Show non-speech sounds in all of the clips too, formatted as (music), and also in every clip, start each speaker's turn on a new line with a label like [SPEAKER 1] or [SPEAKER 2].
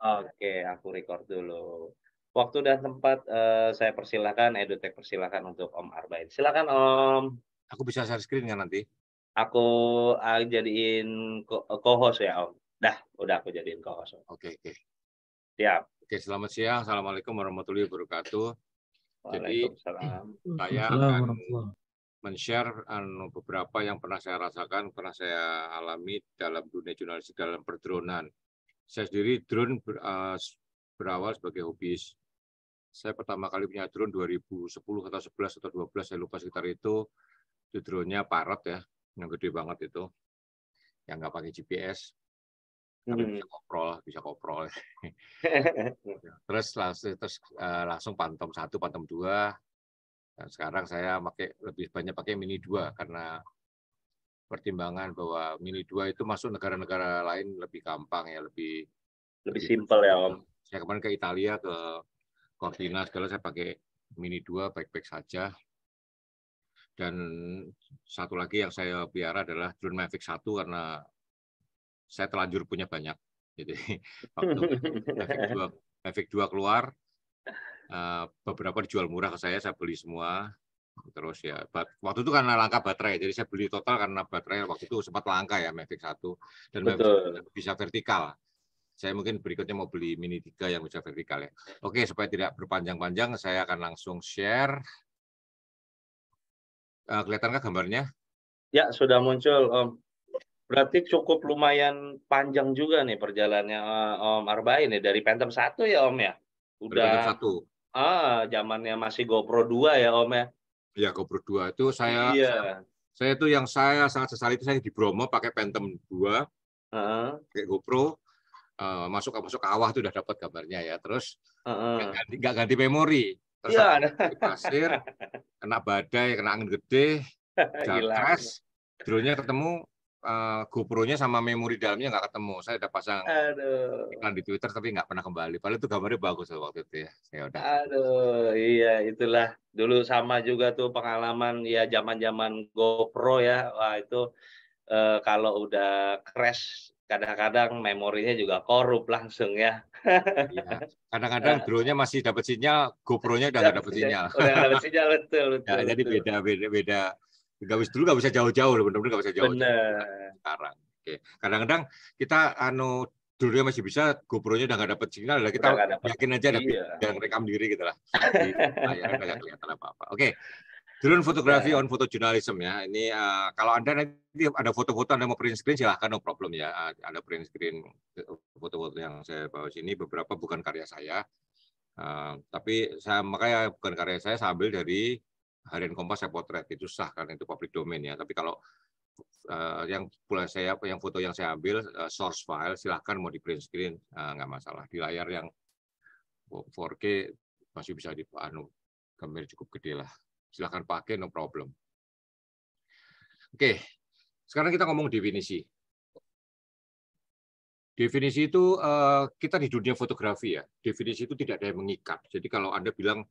[SPEAKER 1] Oke, aku record dulu. Waktu dan tempat uh, saya persilahkan, Edutech persilahkan untuk Om Arbain. Silakan Om. Aku bisa share screen nggak nanti? Aku uh, jadiin co- co ya Om. Dah, udah aku jadiin co-host. Om. Oke, oke. Siap. Oke, selamat siang. Assalamualaikum warahmatullahi
[SPEAKER 2] wabarakatuh. Jadi, saya akan men-share anu, beberapa yang pernah saya rasakan, pernah saya alami dalam dunia jurnalistik, dalam perdronan saya sendiri drone ber, uh, berawal sebagai hobi Saya pertama kali punya drone 2010 atau 11 atau 12, saya lupa sekitar itu. Itu drone-nya Parrot ya, yang gede banget itu. Yang nggak pakai GPS. Tapi hmm. bisa koprol, bisa koprol. (laughs) Ya, terus langsung, terus uh, langsung pantom satu, pantom dua. Dan sekarang saya pakai lebih banyak pakai mini dua karena pertimbangan bahwa mini dua itu masuk negara-negara lain lebih gampang ya, lebih lebih simpel ya Om. Saya kemarin ke Italia ke Cortina segala saya pakai mini dua baik-baik saja. Dan satu lagi yang saya piara adalah drone Mavic 1 karena saya telanjur punya banyak. Jadi (laughs) waktu Mavic 2, Mavic 2 keluar, eh, beberapa dijual murah ke saya, saya beli semua terus ya waktu itu karena langka baterai jadi saya beli total karena baterai waktu itu sempat langka ya Mavic 1 dan Mavic bisa vertikal saya mungkin berikutnya mau beli Mini 3 yang bisa vertikal ya oke supaya tidak berpanjang-panjang
[SPEAKER 1] saya akan langsung share uh, kelihatankah gambarnya ya sudah muncul om berarti cukup lumayan panjang juga nih perjalanannya eh, om Arbain ya, ya dari Phantom 1 ya om ya udah dari Ah, zamannya masih GoPro 2 ya Om ya. Iya, GoPro 2 itu saya iya.
[SPEAKER 2] saya itu yang saya sangat sesali itu saya di Bromo pakai Phantom 2. Uh-huh. Pakai GoPro uh, masuk masuk kawah itu udah dapat gambarnya ya. Terus uh-huh. ganti ganti memori. Terus ya, ada. pasir, kena badai, kena angin gede,
[SPEAKER 3] (laughs) crash,
[SPEAKER 2] drone-nya ketemu uh, GoPro-nya sama memori dalamnya nggak ketemu. Saya udah pasang
[SPEAKER 4] Aduh.
[SPEAKER 1] iklan di Twitter tapi nggak pernah kembali. Padahal itu gambarnya bagus waktu itu ya. Saya udah. Aduh, iya itulah dulu sama juga tuh pengalaman ya zaman-zaman GoPro ya wah itu eh, kalau udah crash kadang-kadang memorinya juga korup langsung ya. Iya, kadang-kadang ya, (laughs)
[SPEAKER 2] drone-nya masih dapat sinyal, GoPro-nya udah nggak dapat sinyal. Udah dapat sinyal
[SPEAKER 1] (laughs) betul betul. Ya, betul. jadi beda
[SPEAKER 2] beda beda. Gak bisa dulu nggak bisa jauh-jauh loh, benar-benar nggak bisa jauh-jauh. Sekarang. Oke. Kadang-kadang kita anu dulunya masih bisa, GoPro-nya udah nggak dapat sinyal, udah kita yakin aja ada iya. yang rekam diri gitu lah. (laughs) kelihatan apa-apa. Oke, okay. Drone fotografi iya. on photojournalism ya. Ini uh, kalau Anda nanti ada foto-foto Anda mau print screen silahkan no problem ya. Eh, ada print screen foto-foto yang saya bawa sini beberapa bukan karya saya. Uh, tapi saya makanya bukan karya saya sambil dari Harian Kompas saya potret itu sah karena itu public domain ya. Tapi kalau Eh, yang pula saya yang foto yang saya ambil uh, source file silahkan mau di print screen uh, nggak masalah di layar yang 4K masih bisa di anu gambar cukup gede lah silahkan pakai no problem oke okay. sekarang kita ngomong definisi definisi itu kita di dunia fotografi ya definisi itu tidak ada yang mengikat jadi kalau anda bilang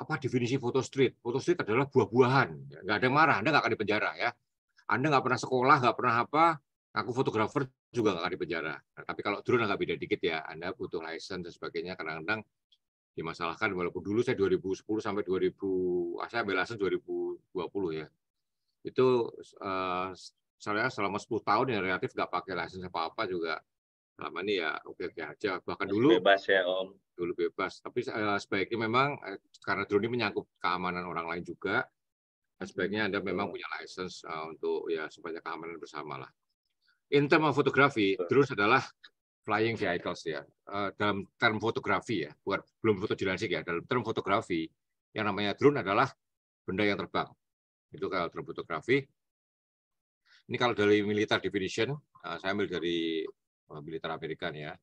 [SPEAKER 2] apa definisi foto street foto street adalah buah-buahan nggak ada yang marah anda nggak akan dipenjara ya anda nggak pernah sekolah, nggak pernah apa, aku fotografer juga nggak akan dipenjara. penjara. Nah, tapi kalau drone agak beda dikit ya, Anda butuh license dan sebagainya. Kadang-kadang dimasalahkan, walaupun dulu saya 2010 sampai 2000, ah, saya ambil license 2020 ya. Itu uh, saya selama 10 tahun yang relatif nggak pakai license apa-apa juga selama ini ya oke-oke aja. Bahkan dulu bebas ya Om. Dulu bebas. Tapi uh, sebaiknya memang uh, karena drone ini menyangkut keamanan orang lain juga, sebaiknya Anda memang punya license uh, untuk ya supaya keamanan bersama lah. In term of fotografi, terus adalah flying vehicles ya. Uh, dalam term fotografi ya, bukan belum foto jurnalistik ya. Dalam term fotografi, yang namanya drone adalah benda yang terbang. Itu kalau drone fotografi. Ini kalau dari militer definition, uh, saya ambil dari uh, militer Amerika ya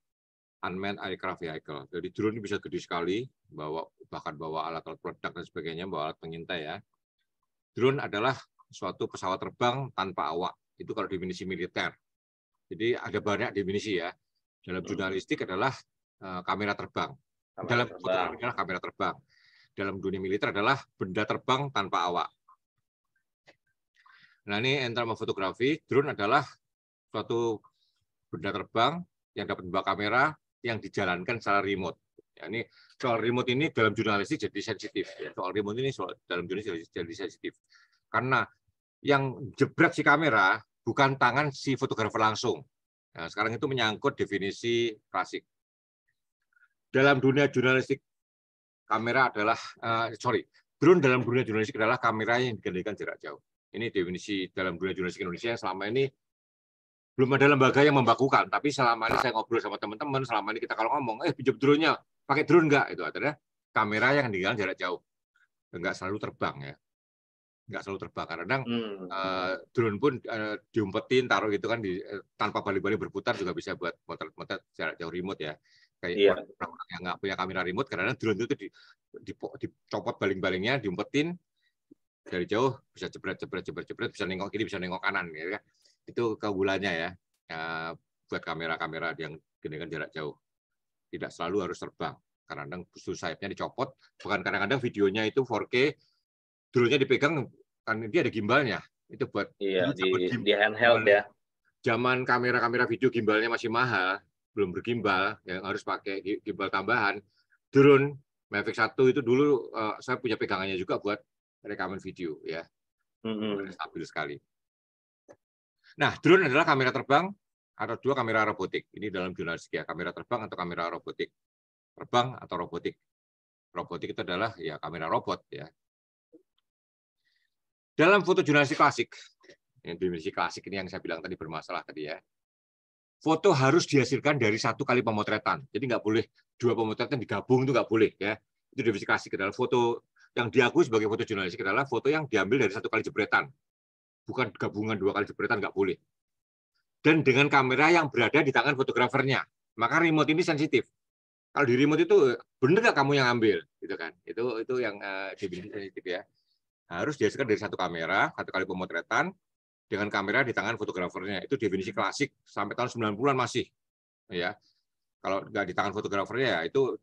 [SPEAKER 2] unmanned aircraft vehicle. Jadi drone ini bisa gede sekali, bawa bahkan bawa alat-alat produk dan sebagainya, bawa alat pengintai ya drone adalah suatu pesawat terbang tanpa awak. Itu kalau definisi militer. Jadi ada banyak definisi ya. Dalam hmm. jurnalistik adalah eh, kamera terbang. dalam terbang. adalah kamera terbang. Dalam dunia militer adalah benda terbang tanpa awak. Nah ini entrama fotografi, drone adalah suatu benda terbang yang dapat membawa kamera yang dijalankan secara remote. Ya, ini soal remote ini dalam jurnalistik jadi sensitif. Ya. Soal remote ini soal dalam jurnalistik jadi sensitif. Karena yang jebret si kamera bukan tangan si fotografer langsung. Nah, sekarang itu menyangkut definisi klasik. Dalam dunia jurnalistik, kamera adalah, uh, sorry, drone dalam dunia jurnalistik adalah kamera yang dikendalikan jarak jauh. Ini definisi dalam dunia jurnalistik Indonesia yang selama ini belum ada lembaga yang membakukan. Tapi selama ini saya ngobrol sama teman-teman, selama ini kita kalau ngomong, eh pinjam drone-nya, pakai drone nggak itu artinya kamera yang tinggal jarak jauh nggak selalu terbang ya nggak selalu terbang kadang hmm. uh, drone pun uh, diumpetin taruh gitu kan di, uh, tanpa balik-balik berputar juga bisa buat motor-motor jarak jauh remote ya kayak iya. orang-orang yang nggak punya kamera remote karena drone itu di, di, dicopot baling-balingnya diumpetin dari jauh bisa jebret jebret jebret jebret bisa nengok kiri bisa nengok kanan gitu kan itu keunggulannya ya uh, buat kamera-kamera yang dengan jarak jauh tidak selalu harus terbang. Kadang-kadang busur sayapnya dicopot, bukan kadang-kadang videonya itu 4K, drone-nya dipegang, kan dia ada gimbalnya. Itu buat
[SPEAKER 1] iya, di, gimbal. di handheld ya.
[SPEAKER 2] Zaman kamera-kamera video gimbalnya masih mahal, belum bergimbal, yang harus pakai gimbal tambahan. Drone Mavic 1 itu dulu uh, saya punya pegangannya juga buat rekaman video ya. Mm -hmm. Stabil sekali. Nah, drone adalah kamera terbang ada dua kamera robotik. Ini dalam jurnalistik ya, kamera terbang atau kamera robotik. Terbang atau robotik. Robotik itu adalah ya kamera robot ya. Dalam foto jurnalistik klasik, yang dimensi klasik ini yang saya bilang tadi bermasalah tadi ya. Foto harus dihasilkan dari satu kali pemotretan. Jadi nggak boleh dua pemotretan digabung itu nggak boleh ya. Itu dimensi klasik adalah foto yang diakui sebagai foto jurnalistik adalah foto yang diambil dari satu kali jepretan, Bukan gabungan dua kali jepretan nggak boleh dan dengan kamera yang berada di tangan fotografernya. Maka remote ini sensitif. Kalau di remote itu bener nggak kamu yang ambil, gitu kan? Itu itu yang uh, sensitif ya. Harus dihasilkan dari satu kamera, satu kali pemotretan dengan kamera di tangan fotografernya. Itu definisi klasik sampai tahun 90-an masih. Ya. Kalau nggak di tangan fotografernya ya itu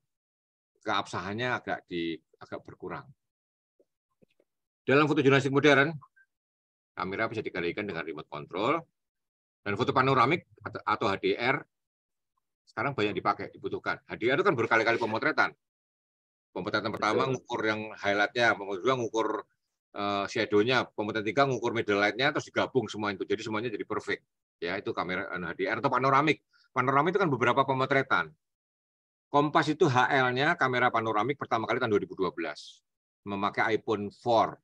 [SPEAKER 2] keabsahannya agak di agak berkurang. Dalam foto jurnalistik modern, kamera bisa dikalikan dengan remote control, dan foto panoramik atau HDR sekarang banyak dipakai, dibutuhkan. HDR itu kan berkali-kali pemotretan. Pemotretan pertama ngukur yang highlightnya, pemotretan kedua ngukur uh, shadow-nya, pemotretan tiga ngukur middle light-nya, terus digabung semua itu. Jadi semuanya jadi perfect. Ya, itu kamera anu, HDR atau panoramik. Panoramik itu kan beberapa pemotretan. Kompas itu HL-nya kamera panoramik pertama kali tahun 2012. Memakai iPhone 4.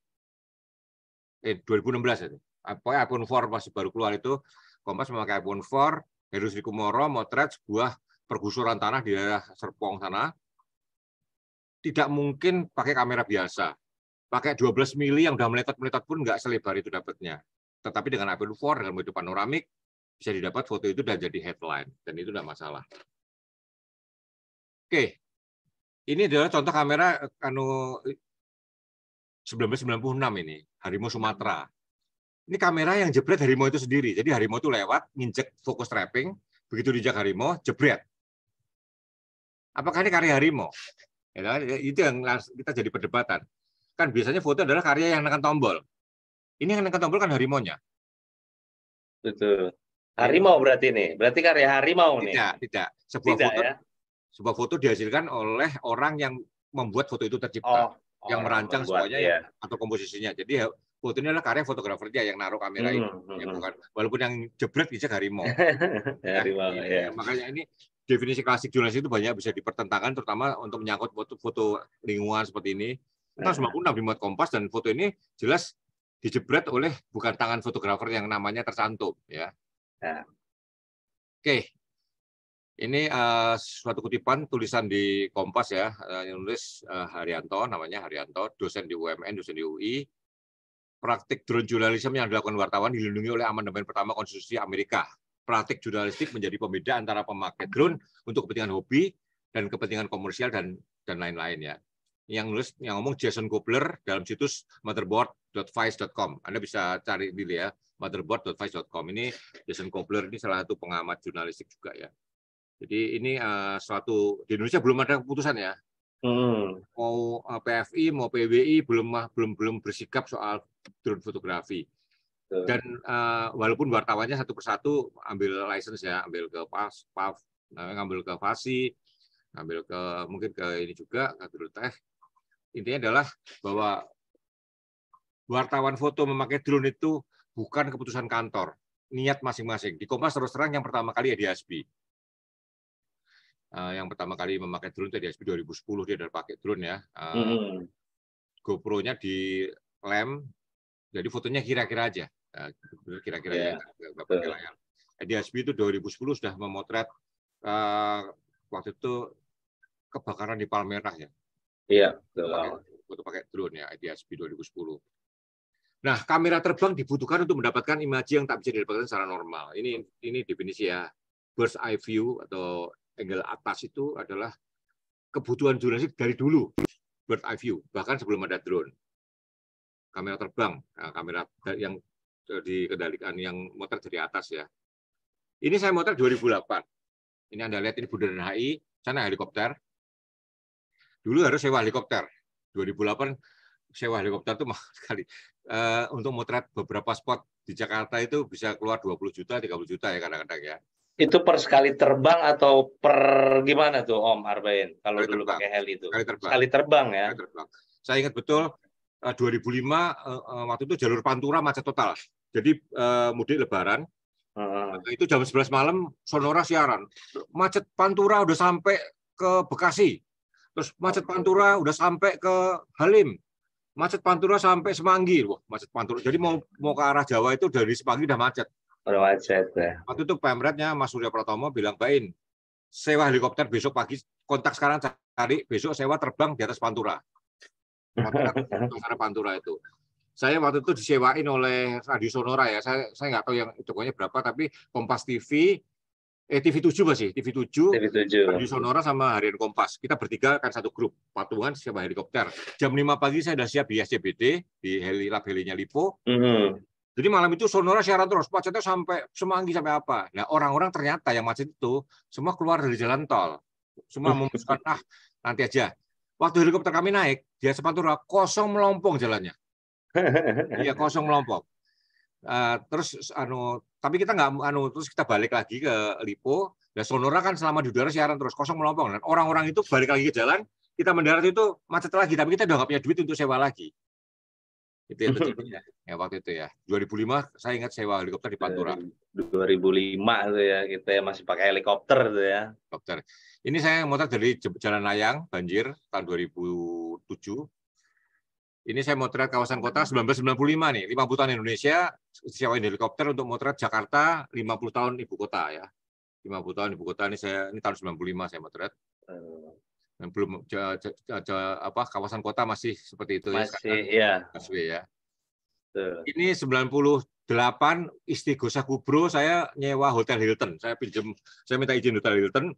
[SPEAKER 2] Eh, 2016 itu. Ya. iPhone 4 masih baru keluar itu Kompas memakai iPhone 4, Heru Sri Kumoro motret sebuah pergusuran tanah di daerah Serpong sana. Tidak mungkin pakai kamera biasa. Pakai 12 mili yang udah meletot-meletot pun nggak selebar itu dapatnya. Tetapi dengan iPhone 4, dengan mode panoramik, bisa didapat foto itu dan jadi headline. Dan itu tidak masalah. Oke, ini adalah contoh kamera eh, anu 1996 eh, ini, harimau Sumatera ini kamera yang jebret harimau itu sendiri. Jadi harimau itu lewat, nginjek fokus trapping, begitu dijak harimau, jebret. Apakah ini karya harimau? Ya, nah, itu yang kita jadi perdebatan. Kan biasanya foto adalah karya yang nekan tombol. Ini yang nekan tombol kan harimonya.
[SPEAKER 1] Betul. Iya. Harimau berarti nih. Berarti karya harimau nih. Tidak, tidak. Sebuah tidak, foto ya?
[SPEAKER 2] sebuah foto dihasilkan oleh orang yang membuat foto itu tercipta, oh, yang oh, merancang membuat, semuanya ya. atau komposisinya. Jadi foto ini adalah karya fotografer dia yang naruh kamera hmm, itu, hmm, ya hmm, bukan gitu hmm. walaupun yang jebret bisa harimau. (laughs) Ya, nah, harimau ya. ya. Makanya ini definisi klasik jurnalis itu banyak bisa dipertentangkan terutama untuk menyangkut foto, foto lingkungan seperti ini. Tahun nah, enam dimuat Kompas dan foto ini jelas dijebret oleh bukan tangan fotografer yang namanya tercantum ya. ya. Oke. Ini uh, suatu kutipan tulisan di Kompas ya, uh, yang nulis uh, Haryanto namanya Haryanto, dosen di UMN, dosen di UI, praktik drone journalism yang dilakukan wartawan dilindungi oleh amandemen pertama konstitusi Amerika. Praktik jurnalistik menjadi pembeda antara pemakai drone untuk kepentingan hobi dan kepentingan komersial dan dan lain-lain ya. Yang nulis yang ngomong Jason Kobler dalam situs motherboard.vice.com. Anda bisa cari dulu ya, motherboard.vice.com. Ini Jason Kobler ini salah satu pengamat jurnalistik juga ya. Jadi ini uh, suatu di Indonesia belum ada keputusan ya. Hmm. Mau eh, PFI mau PWI belum belum belum bersikap soal drone fotografi. Dan uh, walaupun wartawannya satu persatu ambil license ya, ambil ke pas PAF eh, ngambil ke FASI, ngambil ke mungkin ke ini juga ke Teh. Intinya adalah bahwa wartawan foto memakai drone itu bukan keputusan kantor, niat masing-masing. Di Kompas terus terang yang pertama kali ya di ASB. uh, eh, yang pertama kali memakai drone di SP 2010 dia udah pakai drone ya. Uh, mm -hmm. GoPro-nya di lem jadi fotonya kira-kira aja. Nah, kira-kira ya. ya nggak pakai layar. Edi itu 2010 sudah memotret uh, waktu itu kebakaran di Palmerah ya. Iya, Foto pakai drone ya, Edi 2010. Nah, kamera terbang dibutuhkan untuk mendapatkan imaji yang tak bisa didapatkan secara normal. Ini ini definisi ya. Bird's eye view atau angle atas itu adalah kebutuhan jurnalistik dari dulu. Bird eye view, bahkan sebelum ada drone kamera terbang, nah, kamera yang e, dikendalikan yang motor dari atas ya. Ini saya motor 2008. Ini Anda lihat ini bundaran HI, sana helikopter. Dulu harus sewa helikopter. 2008 sewa helikopter itu mahal (laughs) sekali. E, untuk motret beberapa spot di
[SPEAKER 1] Jakarta itu bisa keluar 20 juta, 30 juta ya kadang-kadang ya. Itu per sekali terbang atau per gimana tuh Om Arbain? Kalau sekali dulu terbang. pakai heli itu. Sekali terbang. Sekali terbang ya. Sekali terbang.
[SPEAKER 2] Saya ingat betul 2005 eh, eh, eh, waktu itu jalur Pantura macet total. Jadi mudik Lebaran uh. itu jam 11 malam Sonora siaran. Macet Pantura udah sampai ke Bekasi. Terus macet Pantura udah sampai ke Halim. Macet Pantura sampai Semanggi. Wah, macet Pantura. Jadi mau mau ke arah Jawa itu dari Semanggi udah macet.
[SPEAKER 3] Udah macet ya.
[SPEAKER 2] Waktu itu Pemretnya Mas Surya Pratomo bilang, "Bain, sewa helikopter besok pagi, kontak sekarang cari besok sewa terbang di atas Pantura." Kan (laughs) pasar Pantura itu. Saya waktu itu disewain oleh Radio Sonora ya. Saya saya nggak tahu yang pokoknya berapa tapi Kompas TV eh TV 7 masih, TV 7, TV Radio Sonora sama Harian Kompas. Kita bertiga kan satu grup, patungan siapa helikopter. Jam 5 pagi saya sudah siap di SCBD, di heli lab helinya Lipo. Mm -hmm. Jadi malam itu Sonora siaran terus, macetnya sampai Semanggi sampai apa. Nah orang-orang ternyata yang macet itu semua keluar dari jalan tol. Semua (laughs) memutuskan, ah nanti aja. Waktu helikopter kami naik, dia Pantura kosong melompong jalannya. (laughs) Iya kosong melompong. Uh, terus anu tapi kita nggak anu terus kita balik lagi ke Lipo. Nah Sonora kan selama di udara siaran terus kosong melompong orang-orang itu balik lagi ke jalan. Kita mendarat itu macet lagi, tapi kita udah nggak punya duit untuk sewa lagi. Itu yang terjadi ya, waktu itu ya.
[SPEAKER 1] 2005 saya ingat sewa helikopter di Pantura. 2005 itu ya, kita masih pakai helikopter itu ya.
[SPEAKER 2] Helikopter. Ini saya motret dari Jalan Layang, banjir, tahun 2007. Ini saya motret kawasan kota 1995 nih, 50 tahun Indonesia, sewain helikopter untuk motret Jakarta 50 tahun ibu kota ya. 50 tahun ibu kota ini saya ini tahun 95 saya motret. Eh, yang belum apa kawasan kota masih seperti itu ya iya. masih, ya. Masih ya. ya. Ini 98 Istighosah Kubro saya nyewa Hotel Hilton. Saya pinjam saya minta izin Hotel Hilton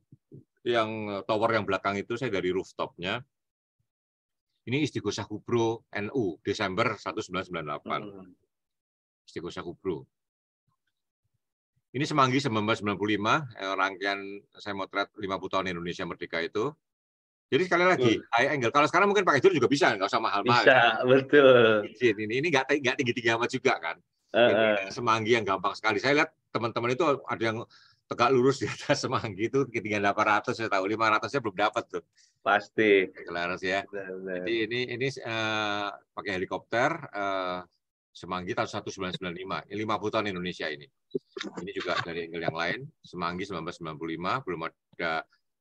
[SPEAKER 2] yang eh, tower yang belakang itu saya dari rooftopnya. Ini Istighosah Kubro NU Desember 1998. Hmm. Istighosah Kubro. Ini Semanggi 1995, eh, rangkaian saya motret 50 tahun Indonesia Merdeka itu. Jadi sekali lagi uh. high angle. Kalau sekarang mungkin pakai drone juga bisa, nggak usah mahal-mahal. Bisa, kan? betul. Ini ini nggak tinggi-tinggi amat juga kan. Uh, Semanggi yang gampang sekali. Saya lihat teman-teman itu ada yang tegak lurus di atas (laughs) semanggi itu ketinggian 800 saya tahu 500 saya belum dapat tuh pasti kelaras ya benar, benar. jadi ini ini uh, pakai helikopter uh, semanggi tahun 1995 ini 50 tahun Indonesia ini ini juga dari angle yang lain semanggi 1995 belum ada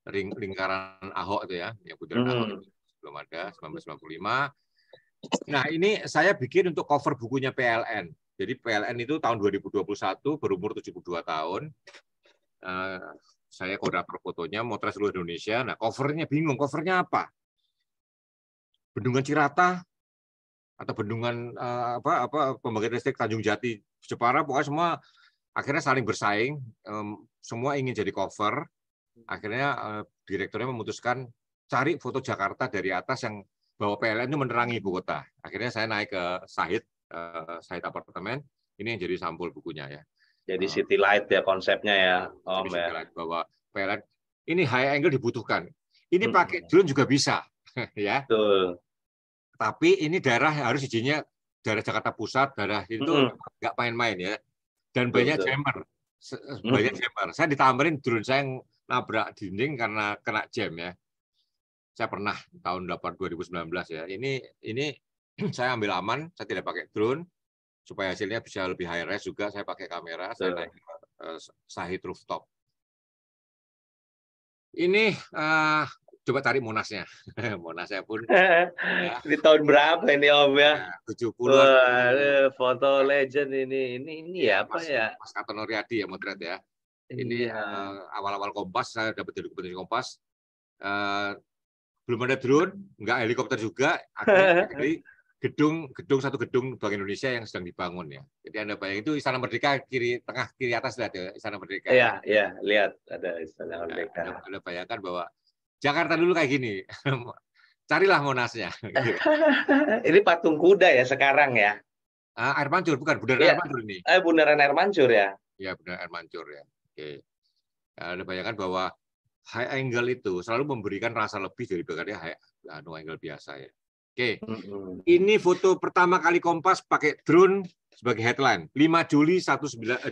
[SPEAKER 2] ring, lingkaran Ahok itu ya, yang bundaran hmm. Ahok belum ada 1995. Nah, ini saya bikin untuk cover bukunya PLN. Jadi PLN itu tahun 2021 berumur 72 tahun. Uh, saya koda fotonya motret seluruh Indonesia. Nah, covernya bingung, covernya apa? Bendungan Cirata atau bendungan uh, apa apa pembangkit listrik Tanjung Jati Jepara pokoknya semua akhirnya saling bersaing um, semua ingin jadi cover akhirnya eh, direkturnya memutuskan cari foto Jakarta dari atas yang bahwa PLN itu menerangi ibu kota. Akhirnya saya naik ke Sahid, eh, Sahid apartemen. Ini yang jadi sampul bukunya ya.
[SPEAKER 1] Jadi eh, city light ya konsepnya ya. Oh, city ya. light bahwa PLN
[SPEAKER 2] ini high angle dibutuhkan. Ini hmm. pakai drone juga bisa (laughs) ya. Betul. Tapi ini daerah harus izinnya daerah Jakarta Pusat, daerah itu hmm. nggak main-main ya. Dan banyak Betul. jammer, hmm. banyak jammer. Saya ditambahin drone saya yang nabrak dinding karena kena jam ya. Saya pernah tahun 8 2019 ya. Ini ini (clears throat) saya ambil aman, saya tidak pakai drone supaya hasilnya bisa lebih high res juga. Saya pakai kamera, saya naik uh, eh, Sahid rooftop. Ini uh, coba tarik Monasnya.
[SPEAKER 1] (laughs) Monasnya pun ya. (laughs) di tahun berapa ini Om ya? ya tujuh puluh. Foto legend ini ini ini ya, apa mas, ya?
[SPEAKER 2] Mas Katon Riyadi ya motret ya.
[SPEAKER 1] Ini iya. eh,
[SPEAKER 2] awal-awal uh, Kompas saya dapat dari Kompas, Kompas uh, eh, belum ada drone, nggak helikopter juga, akhirnya (laughs) gedung gedung satu gedung Bank Indonesia yang sedang dibangun ya. Jadi Anda bayangin itu Istana Merdeka kiri tengah kiri atas lihat ya Istana Merdeka. Iya, iya, lihat ada Istana nah, Merdeka. Ya, anda, anda bayangkan bahwa Jakarta dulu kayak gini. (laughs) Carilah Monasnya.
[SPEAKER 1] (laughs) ini patung kuda ya sekarang ya.
[SPEAKER 2] Ah, air mancur bukan bundaran ya. air mancur ini.
[SPEAKER 1] Eh bundaran air mancur ya.
[SPEAKER 2] Iya, bundaran air mancur ya. Oke. Anda ya, bayangkan bahwa high angle itu selalu memberikan rasa lebih dari daripada high no anu, angle biasa ya. Oke. Ini foto pertama kali Kompas pakai drone sebagai headline. 5 Juli 19, 2014.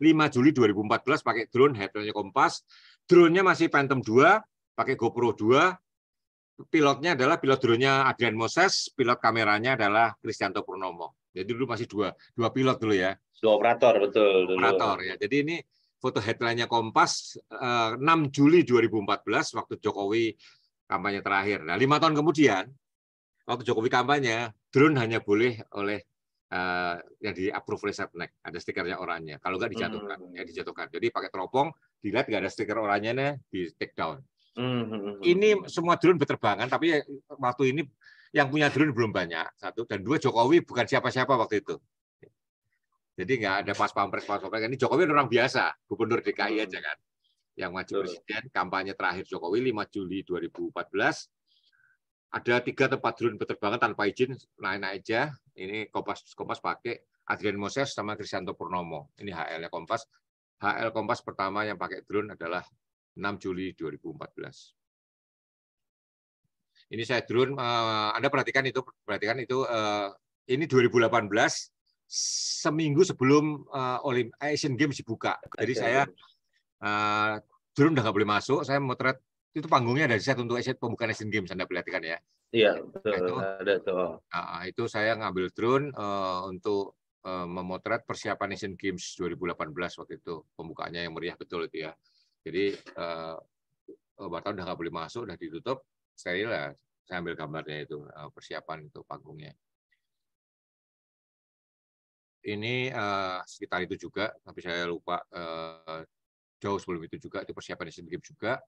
[SPEAKER 2] 5 Juli 2014 pakai drone headline Kompas. Drone-nya masih Phantom 2, pakai GoPro 2. Pilotnya adalah pilot drone-nya Adrian Moses, pilot kameranya adalah Kristianto Purnomo. Jadi dulu masih dua, dua pilot dulu ya. Dua operator betul. Dulu. Operator ya. Jadi ini foto headline-nya Kompas 6 eh, Juli 2014 waktu Jokowi kampanye terakhir. Nah lima tahun kemudian waktu Jokowi kampanye drone hanya boleh oleh uh, yang di approve oleh Setnek ada stikernya oranye. Kalau nggak dijatuhkan hmm. ya dijatuhkan. Jadi pakai teropong dilihat nggak ada stiker nih di take down. Hmm, hmm, hmm, hmm. Ini semua drone berterbangan tapi waktu ini yang punya drone belum banyak satu dan dua Jokowi bukan siapa-siapa waktu itu jadi nggak ada pas pampres pas pampres. Ini Jokowi kan orang biasa, gubernur DKI hmm. aja kan. Yang maju presiden kampanye terakhir Jokowi 5 Juli 2014 ada tiga tempat drone penerbangan tanpa izin lain aja ini Kompas Kompas pakai Adrian Moses sama Krisanto Purnomo ini HL nya Kompas HL Kompas pertama yang pakai drone adalah 6 Juli 2014 ini saya drone eh, Anda perhatikan itu perhatikan itu eh, ini 2018 seminggu sebelum uh, Olim eh, Asian Games dibuka. Jadi okay. saya uh, eh, turun udah nggak boleh masuk, saya motret itu panggungnya dan set untuk Asian, pembukaan Asian Games Anda perhatikan ya. Iya, betul. Nah, itu, ada tuh. Oh. Nah, itu saya ngambil drone uh, untuk uh, memotret persiapan Asian Games 2018 waktu itu pembukaannya yang meriah betul itu ya. Jadi uh, batal udah nggak boleh masuk, udah ditutup, steril lah. Saya ambil gambarnya itu uh, persiapan untuk panggungnya ini uh, sekitar itu juga, tapi saya lupa uh, jauh sebelum itu juga itu persiapan Asian Games juga.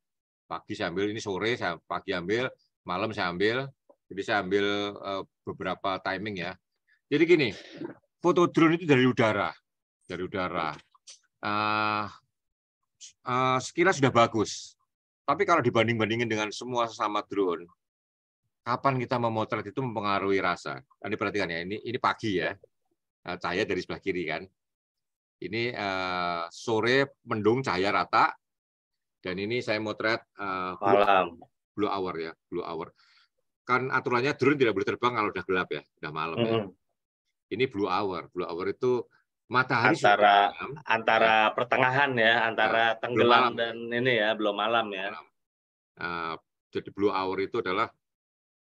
[SPEAKER 2] Pagi saya ambil, ini sore saya pagi ambil, malam saya ambil. Jadi saya ambil uh, beberapa timing ya. Jadi gini, foto drone itu dari udara, dari udara. Uh, uh, sekilas sudah bagus, tapi kalau dibanding-bandingin dengan semua sesama drone, kapan kita memotret itu mempengaruhi rasa. Ini perhatikan ya, ini ini pagi ya. Eh, cahaya dari sebelah kiri kan. Ini uh, sore mendung cahaya rata dan ini saya motret uh, blue, malam blue hour ya blue hour. Kan aturannya drone tidak boleh terbang kalau sudah gelap ya, sudah malam mm -hmm. ya. Ini blue hour, blue hour itu
[SPEAKER 1] matahari antara malam, antara ya. pertengahan ya, antara nah, tenggelam dan ini ya belum malam ya. Malam. Uh, jadi blue hour itu adalah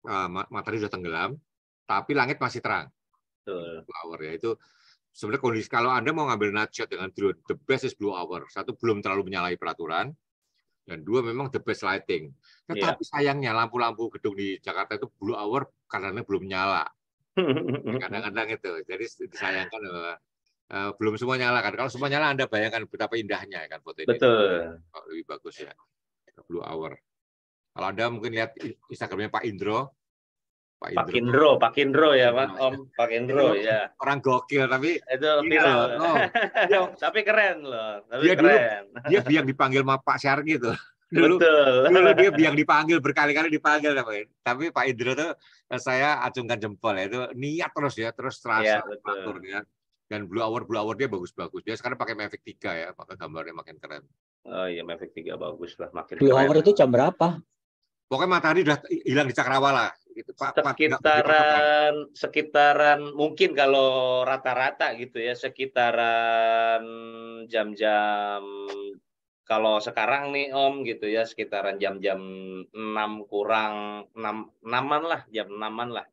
[SPEAKER 1] uh, matahari
[SPEAKER 2] sudah tenggelam, tapi langit masih terang. Betul. hour ya itu sebenarnya kondisi kalau anda mau ngambil nut shot dengan drone the best is blue hour satu belum terlalu menyalahi peraturan dan dua memang the best lighting. Tetapi yeah. sayangnya lampu-lampu gedung di Jakarta itu blue hour karena belum nyala. (laughs) Kadang-kadang itu, jadi disayangkan uh, uh, belum semua nyala kan. Kalau semua nyala Anda bayangkan betapa indahnya kan foto ini. Betul. Lebih bagus ya blue hour. Kalau Anda mungkin lihat Instagramnya Pak Indro,
[SPEAKER 1] Pak Indro. Pak Indro, Pak Indro ya, Pak Om, Pak Indro itu ya. Orang gokil tapi itu iya, viral. Oh, (laughs) dia, tapi keren loh, tapi dia keren. Dulu, dia biang dipanggil sama Pak Syargi itu.
[SPEAKER 2] (laughs) Dulu, Betul. dulu dia biang dipanggil berkali-kali dipanggil tapi, tapi Pak Indro tuh eh, saya acungkan jempol ya itu niat terus ya terus terasa ya, Ya. dan blue hour blue hour dia bagus-bagus dia sekarang pakai Mavic 3 ya pakai gambarnya makin keren oh iya Mavic 3 bagus
[SPEAKER 1] lah makin blue keren. hour itu jam berapa
[SPEAKER 2] pokoknya matahari udah hilang di cakrawala gitu Pak
[SPEAKER 1] sekitaran sekitaran mungkin kalau rata-rata gitu ya sekitaran jam-jam kalau sekarang nih Om gitu ya sekitaran jam-jam 6 kurang 6 6 lah jam 6-an lah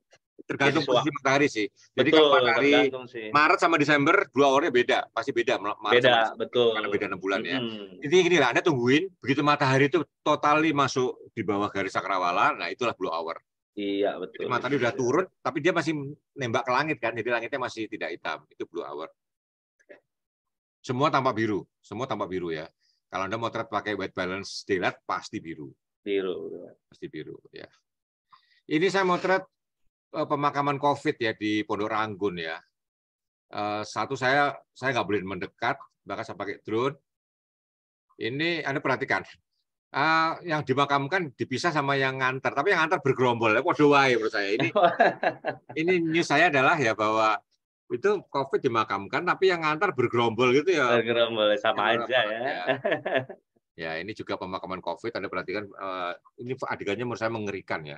[SPEAKER 2] tergantung posisi matahari sih. Jadi betul, kalau matahari sih. Maret sama Desember dua orangnya beda, pasti beda. Maret beda, sama kan betul. Karena beda enam bulan ya. Hmm. Jadi gini lah, Anda tungguin begitu matahari itu totali masuk di bawah garis cakrawala, nah itulah blue hour. Iya betul. Jadi matahari udah turun, tapi dia masih nembak ke langit kan, jadi langitnya masih tidak hitam. Itu blue hour. Semua tampak biru, semua tampak biru ya. Kalau Anda mau terus pakai white balance daylight pasti biru. Biru. Iya. Pasti biru ya. Ini saya mau terus Eh, pemakaman COVID ya di Pondok Ranggun ya. Eh, satu saya saya nggak boleh mendekat, bahkan saya pakai drone. Ini Anda perhatikan, eh, yang dimakamkan dipisah sama yang ngantar, tapi yang ngantar bergerombol. Waduh, wae menurut saya ini. (laughs) ini news saya adalah ya bahwa itu COVID dimakamkan, tapi yang ngantar bergerombol gitu ya. Bergerombol sama aja ya. ya. ya. ini juga pemakaman COVID. Anda perhatikan ini adegannya menurut saya mengerikan ya.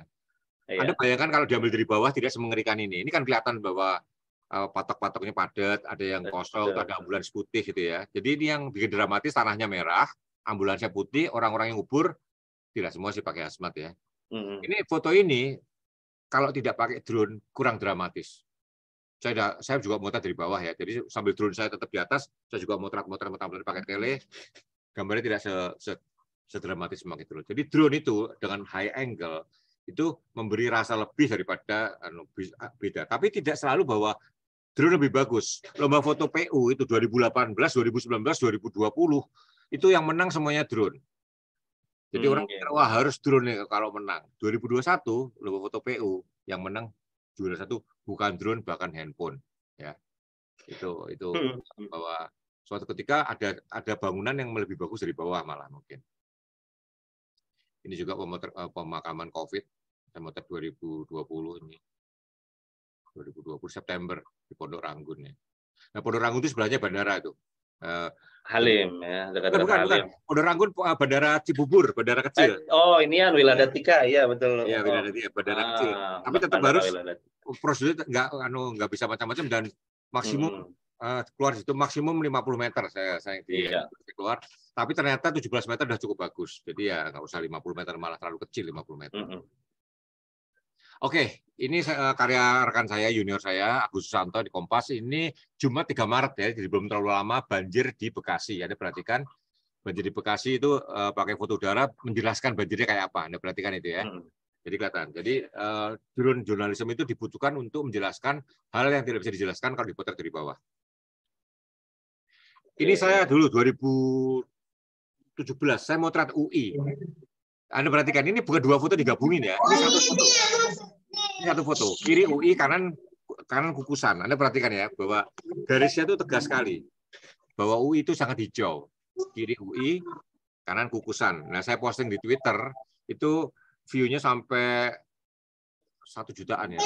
[SPEAKER 2] Iya. Anda bayangkan kalau diambil dari bawah tidak semengerikan ini. Ini kan kelihatan bahwa eh, patok-patoknya padat, ada yang kosong, ada ambulans putih gitu ya. Jadi ini yang bikin dramatis tanahnya merah, ambulansnya putih, orang-orang yang ubur tidak semua sih pakai asmat ya. Ini foto ini kalau tidak pakai drone kurang dramatis. Saya, saya juga motret dari bawah ya. Jadi sambil drone saya tetap di atas, saya juga motret-motret motret pakai tele. Gambarnya tidak se, se, sedramatis memakai drone. Jadi drone itu dengan high angle itu memberi rasa lebih daripada anu, ah, beda. Tapi tidak selalu bahwa drone lebih bagus. Lomba foto PU itu 2018, 2019, 2020 itu yang menang semuanya drone. Jadi hmm, orang iya. kira wah harus drone nih kalau menang. 2021 lomba foto PU yang menang juara satu bukan drone bahkan handphone ya. Itu itu hmm. bahwa suatu ketika ada ada bangunan yang lebih bagus dari bawah malah mungkin. Ini juga eh, pemakaman COVID dua 2020 ini. 2020 September di Pondok Ranggun ya. Nah, Pondok Ranggun itu sebelahnya bandara itu. Eh, Halim ya, dekat bukan, Halim. Bukan. Pondok Ranggun eh, bandara Cibubur, bandara kecil.
[SPEAKER 1] Eh, oh, ini ya Wiladatika, ya
[SPEAKER 2] betul. Iya, Wiladatika, oh. iya, bandara ah, kecil. Tapi tetap harus prosedur nggak anu nggak bisa macam-macam dan maksimum hmm. Eh, keluar situ maksimum 50 meter saya saya di yeah. keluar tapi ternyata 17 meter sudah cukup bagus jadi ya nggak usah 50 meter malah terlalu kecil 50 meter mm -hmm. Oke, ini eh, karya rekan saya, junior saya, Agus Susanto di Kompas. Ini Jumat 3 Maret ya, jadi belum terlalu lama banjir di Bekasi. ya Anda perhatikan banjir di Bekasi itu uh, pakai foto udara menjelaskan banjirnya kayak apa. Anda perhatikan itu ya. Jadi kelihatan. Jadi uh, jurnalisme itu dibutuhkan untuk menjelaskan hal yang tidak bisa dijelaskan kalau dipotret dari bawah. Ini saya dulu 2017, saya mau motret UI. Anda perhatikan ini bukan dua foto digabungin ya. Ini satu foto. Oh, iya, iya, iya. Ini satu foto. Kiri UI, kanan kanan kukusan. Anda perhatikan ya bahwa garisnya itu tegas sekali. Bahwa UI itu sangat hijau. Kiri UI, kanan kukusan. Nah, saya posting di Twitter itu view-nya sampai satu jutaan ya.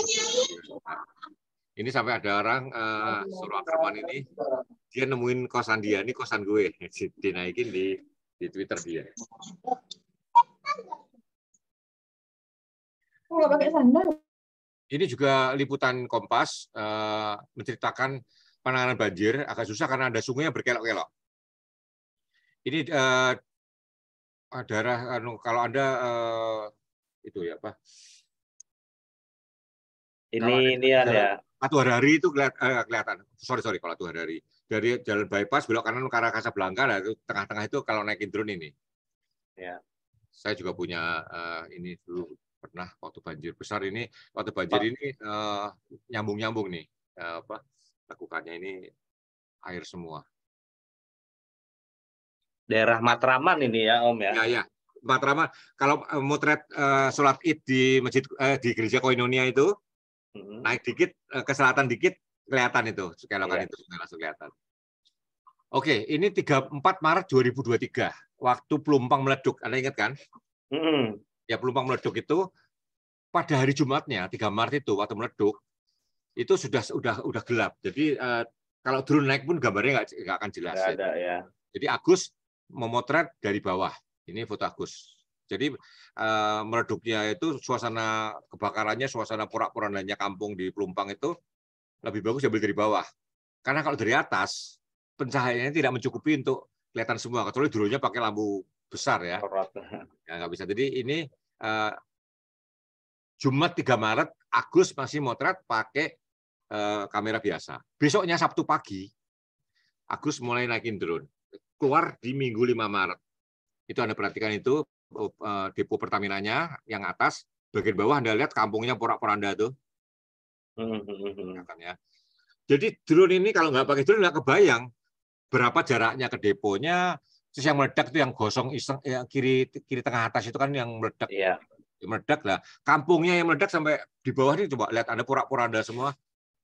[SPEAKER 2] Ini sampai ada orang uh, suruh akerman ini dia nemuin kosan dia ini kosan gue (laughs) dinaikin di di Twitter dia. Ini juga liputan Kompas uh, menceritakan penanganan banjir agak susah karena ada sungai yang berkelok-kelok. Ini uh, eh, daerah anu, kalau ada uh, itu ya apa? Ini ini ada atu Hari itu eh, kelihatan. Sorry sorry kalau Atuh Hari. Dari jalan bypass belok kanan ke arah Casablanca, lah itu tengah-tengah itu kalau naikin drone ini. Ya. Saya juga punya uh, ini dulu pernah waktu banjir besar ini, waktu banjir ini eh, nyambung-nyambung nih uh, apa lakukannya ini air semua. Daerah Matraman ini ya Om ya. Ya ya. Matraman kalau motret uh, sholat id di masjid uh, di gereja Koinonia itu hmm. naik dikit eh, ke selatan dikit kelihatan itu kelokan yeah. itu sungai langsung kelihatan. Oke, ini 34 Maret 2023, waktu pelumpang meleduk. Anda ingat kan? Mm. Ya, pelumpang meleduk itu pada hari Jumatnya, 3 Maret itu waktu meleduk, itu sudah sudah sudah gelap. Jadi eh, kalau drone naik pun gambarnya nggak akan jelas. Ya. Ada, ya. ya. Jadi Agus memotret dari bawah. Ini foto Agus. Jadi uh, meredupnya itu suasana kebakarannya, suasana porak-porandanya kampung di Pelumpang itu lebih bagus diambil dari bawah. Karena kalau dari atas pencahayaannya tidak mencukupi untuk kelihatan semua. Kecuali dulunya pakai lampu besar ya. (laughs) Ya nggak bisa. Jadi ini uh, Jumat 3 Maret, Agus masih motret pakai uh, kamera biasa. Besoknya Sabtu pagi, Agus mulai naikin drone. Keluar di minggu 5 Maret. Itu Anda perhatikan itu Eh, depo Pertamina-nya yang atas, bagian bawah Anda lihat kampungnya porak-poranda tuh. Mm-hmm. ya. Jadi drone ini kalau nggak pakai drone nggak kebayang berapa jaraknya ke deponya. Terus yang meledak itu yang gosong iseng, ya, kiri kiri tengah atas itu kan yang meledak. Iya. Yang meledak lah. Kampungnya yang meledak sampai di bawah ini coba lihat ada porak-poranda semua.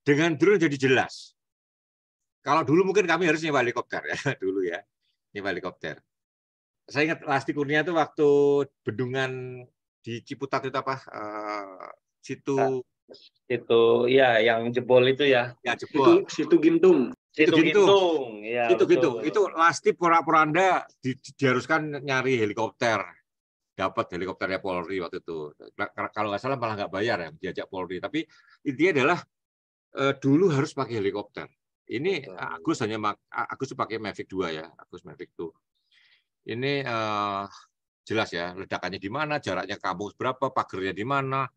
[SPEAKER 2] Dengan drone jadi jelas. Kalau dulu mungkin kami harus nyewa helikopter ya (laughs) dulu ya. Nyewa helikopter saya ingat Lasti Kurnia itu waktu bendungan di Ciputat itu apa? Uh, situ itu ah,
[SPEAKER 1] situ ya yang jebol itu ya. Ya jebol. Situ, situ Gintung. Situ, situ Gintung.
[SPEAKER 4] Ya, itu betul. Itu
[SPEAKER 1] Lasti
[SPEAKER 2] pura-pura Anda di, diharuskan nyari helikopter. Dapat helikopternya Polri waktu itu. Nah, kalau nggak salah malah nggak bayar ya diajak Polri. Tapi intinya adalah eh, dulu harus pakai helikopter. Ini Agus hanya Agus pakai Mavic 2 ya, Agus Mavic 2 ini uh, jelas ya ledakannya di mana, jaraknya kampus berapa, pagernya di mana,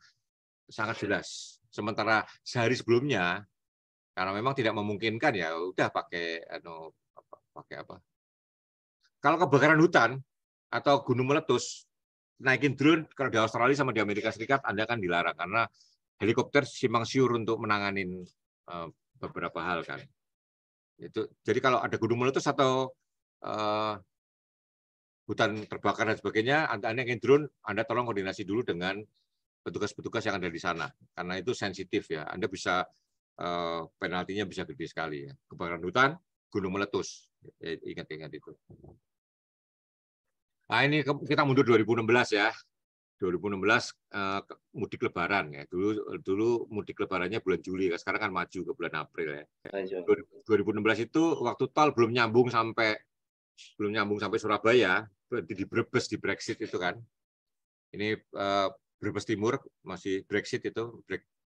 [SPEAKER 2] sangat jelas. Sementara sehari sebelumnya karena memang tidak memungkinkan ya udah pakai anu apa, pakai apa. Kalau kebakaran hutan atau gunung meletus, naikin drone kalau di Australia sama di Amerika Serikat Anda akan dilarang karena helikopter simpang siur untuk menanganin uh, beberapa hal kan. Itu jadi kalau ada gunung meletus atau uh, hutan terbakar dan sebagainya, Anda, anda ingin drone, Anda tolong koordinasi dulu dengan petugas-petugas yang ada di sana. Karena itu sensitif ya. Anda bisa eh, penaltinya bisa gede sekali ya. Kebakaran hutan, gunung meletus. Eh, ingat-ingat itu. Nah, ini kita mundur 2016 ya. 2016 eh, mudik lebaran ya. Dulu dulu mudik lebarannya bulan Juli, sekarang kan maju ke bulan April ya. 2016 itu waktu tol belum nyambung sampai belum nyambung sampai Surabaya, di Brebes di Brexit itu kan. Ini eh, Brebes Timur masih Brexit itu,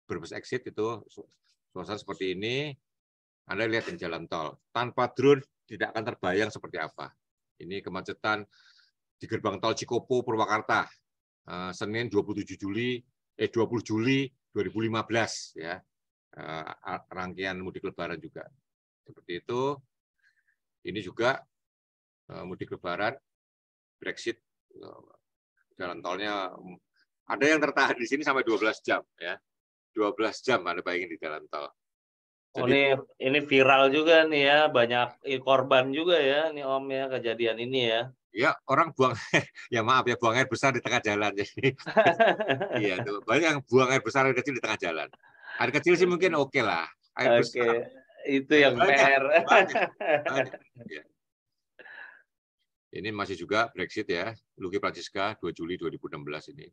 [SPEAKER 2] Brebes exit itu suasana seperti ini. Anda lihat di jalan tol, tanpa drone tidak akan terbayang seperti apa. Ini kemacetan di gerbang tol Cikopo Purwakarta eh, Senin 27 Juli eh 20 Juli 2015 ya. Eh, rangkaian mudik lebaran juga. Seperti itu. Ini juga Eh, mudik lebaran, Brexit, eh, jalan tolnya ada yang tertahan di sini sampai 12 jam ya.
[SPEAKER 1] 12 jam ada bayangin di jalan tol. Jadi, oh, ini ini viral juga nih ya, banyak korban juga ya nih Om ya kejadian ini ya. Ya,
[SPEAKER 2] orang buang (laughs) ya maaf ya buang air besar di tengah jalan jadi. (laughs) iya tuh, banyak yang buang air besar air kecil di tengah jalan. Air kecil sih mungkin oke okay lah. Air okay. besar itu yang banyak, PR. Ya. Ini masih juga Brexit ya, Luki Francisca 2 Juli 2016 ini.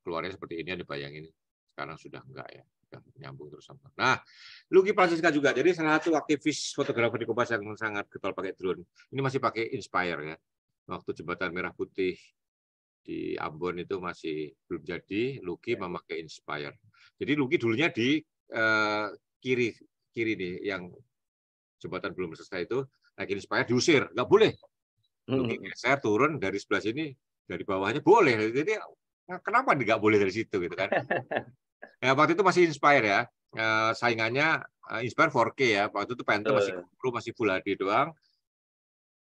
[SPEAKER 2] Keluarnya seperti ini, ada bayangin. Sekarang sudah enggak ya, sudah nyambung terus sama. Nah, Luki Francisca juga, jadi salah satu aktivis fotografer di Kompas yang sangat getol pakai drone. Ini masih pakai Inspire ya. Waktu Jembatan Merah Putih di Ambon itu masih belum jadi, Luki ya. memakai Inspire. Jadi Luki dulunya di eh, kiri kiri nih yang jembatan belum selesai itu, lagi Inspire diusir, nggak boleh saya Saya turun dari sebelah sini dari bawahnya boleh. Jadi ya, kenapa nggak boleh dari situ gitu kan? (laughs) Ya, waktu itu masih Inspire ya. E, saingannya eh, Inspire 4K ya. Waktu itu Pentel masih Pro masih Full HD doang.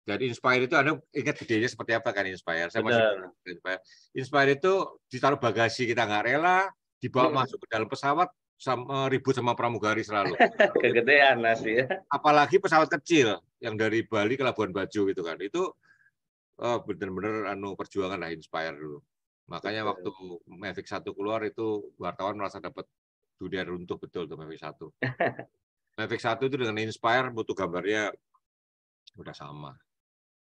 [SPEAKER 2] Jadi Inspire itu Anda ingat gedenya seperti apa kan Inspire? Saya masih Inspire. Inspire itu ditaruh bagasi kita nggak rela, dibawa hmm. masuk ke dalam pesawat sama eh, ribut sama pramugari selalu. (laughs) Kegedean nasi ya. Apalagi pesawat kecil yang dari Bali ke Labuan Bajo gitu kan. Itu oh, benar-benar anu perjuangan lah inspire dulu. Makanya betul. waktu Mavic 1 keluar itu wartawan merasa dapat dunia runtuh betul tuh Mavic 1. (laughs) Mavic 1 itu dengan Inspire butuh gambarnya udah sama.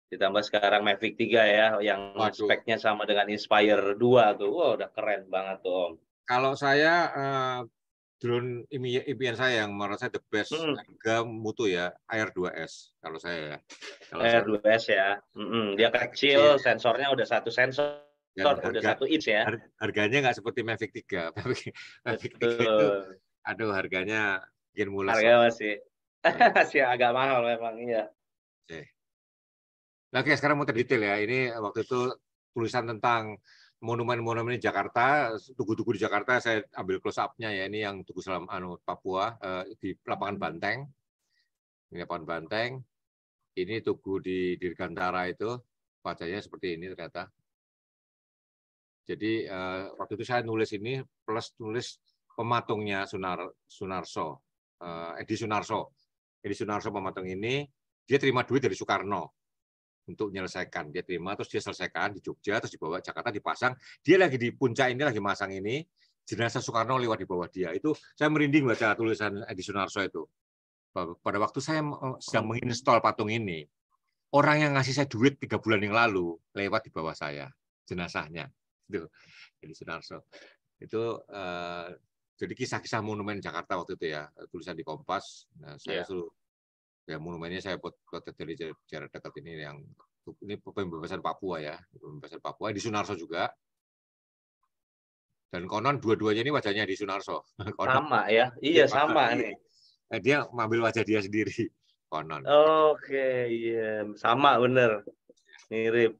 [SPEAKER 1] Ditambah sekarang Mavic 3 ya yang Waduh. speknya sama dengan Inspire 2 tuh. Wah, wow, udah keren banget tuh Om.
[SPEAKER 2] Kalau saya uh, drone impian saya yang menurut saya the best hmm. harga mutu ya air 2 s
[SPEAKER 1] kalau saya ya. air 2 s saya, ya. Mm-hmm. Dia kecil, kecil, iya. sensornya udah satu sensor. Dan harga, udah satu inch ya. harganya nggak seperti Mavic 3. (laughs) Mavic, 3 itu
[SPEAKER 2] aduh harganya bikin mulai. Harga masih
[SPEAKER 1] iya. (laughs) masih agak mahal memang iya.
[SPEAKER 2] Oke. Okay. Oke, sekarang mau terdetail ya. Ini waktu itu tulisan tentang monumen-monumen di Jakarta, tugu-tugu di Jakarta saya ambil close up-nya ya ini yang Tugu Selam anu Papua uh, di lapangan hmm. Banteng. Ini lapangan Banteng. Ini tugu di Dirgantara itu wajahnya seperti ini ternyata. Jadi uh, waktu itu saya nulis ini plus nulis pematungnya Sunar Sunarso, uh, Edi Sunarso. Edi Sunarso pematung ini dia terima duit dari Soekarno untuk menyelesaikan. Dia terima, terus dia selesaikan di Jogja, terus dibawa Jakarta, dipasang. Dia lagi di puncak ini, lagi masang ini, jenazah Soekarno lewat di bawah dia. Itu saya merinding baca tulisan Edi Sunarso itu. Pada waktu saya eh, sedang menginstal patung ini, orang yang ngasih saya duit tiga bulan yang lalu lewat di bawah saya, jenazahnya. Itu Edi Sunarso. Itu uh, jadi kisah-kisah monumen Jakarta waktu itu ya tulisan di Kompas. Nah, saya yeah. suruh ya monumennya saya buat kecil dari jarak dekat ini yang ini pembebasan Papua ya pembebasan Papua di Sunarso juga dan konon dua-duanya ini wajahnya di Sunarso (laughs) konon, sama ya iya, iya sama nih iya. eh, dia ngambil wajah dia sendiri (laughs) konon
[SPEAKER 1] oke iya sama bener mirip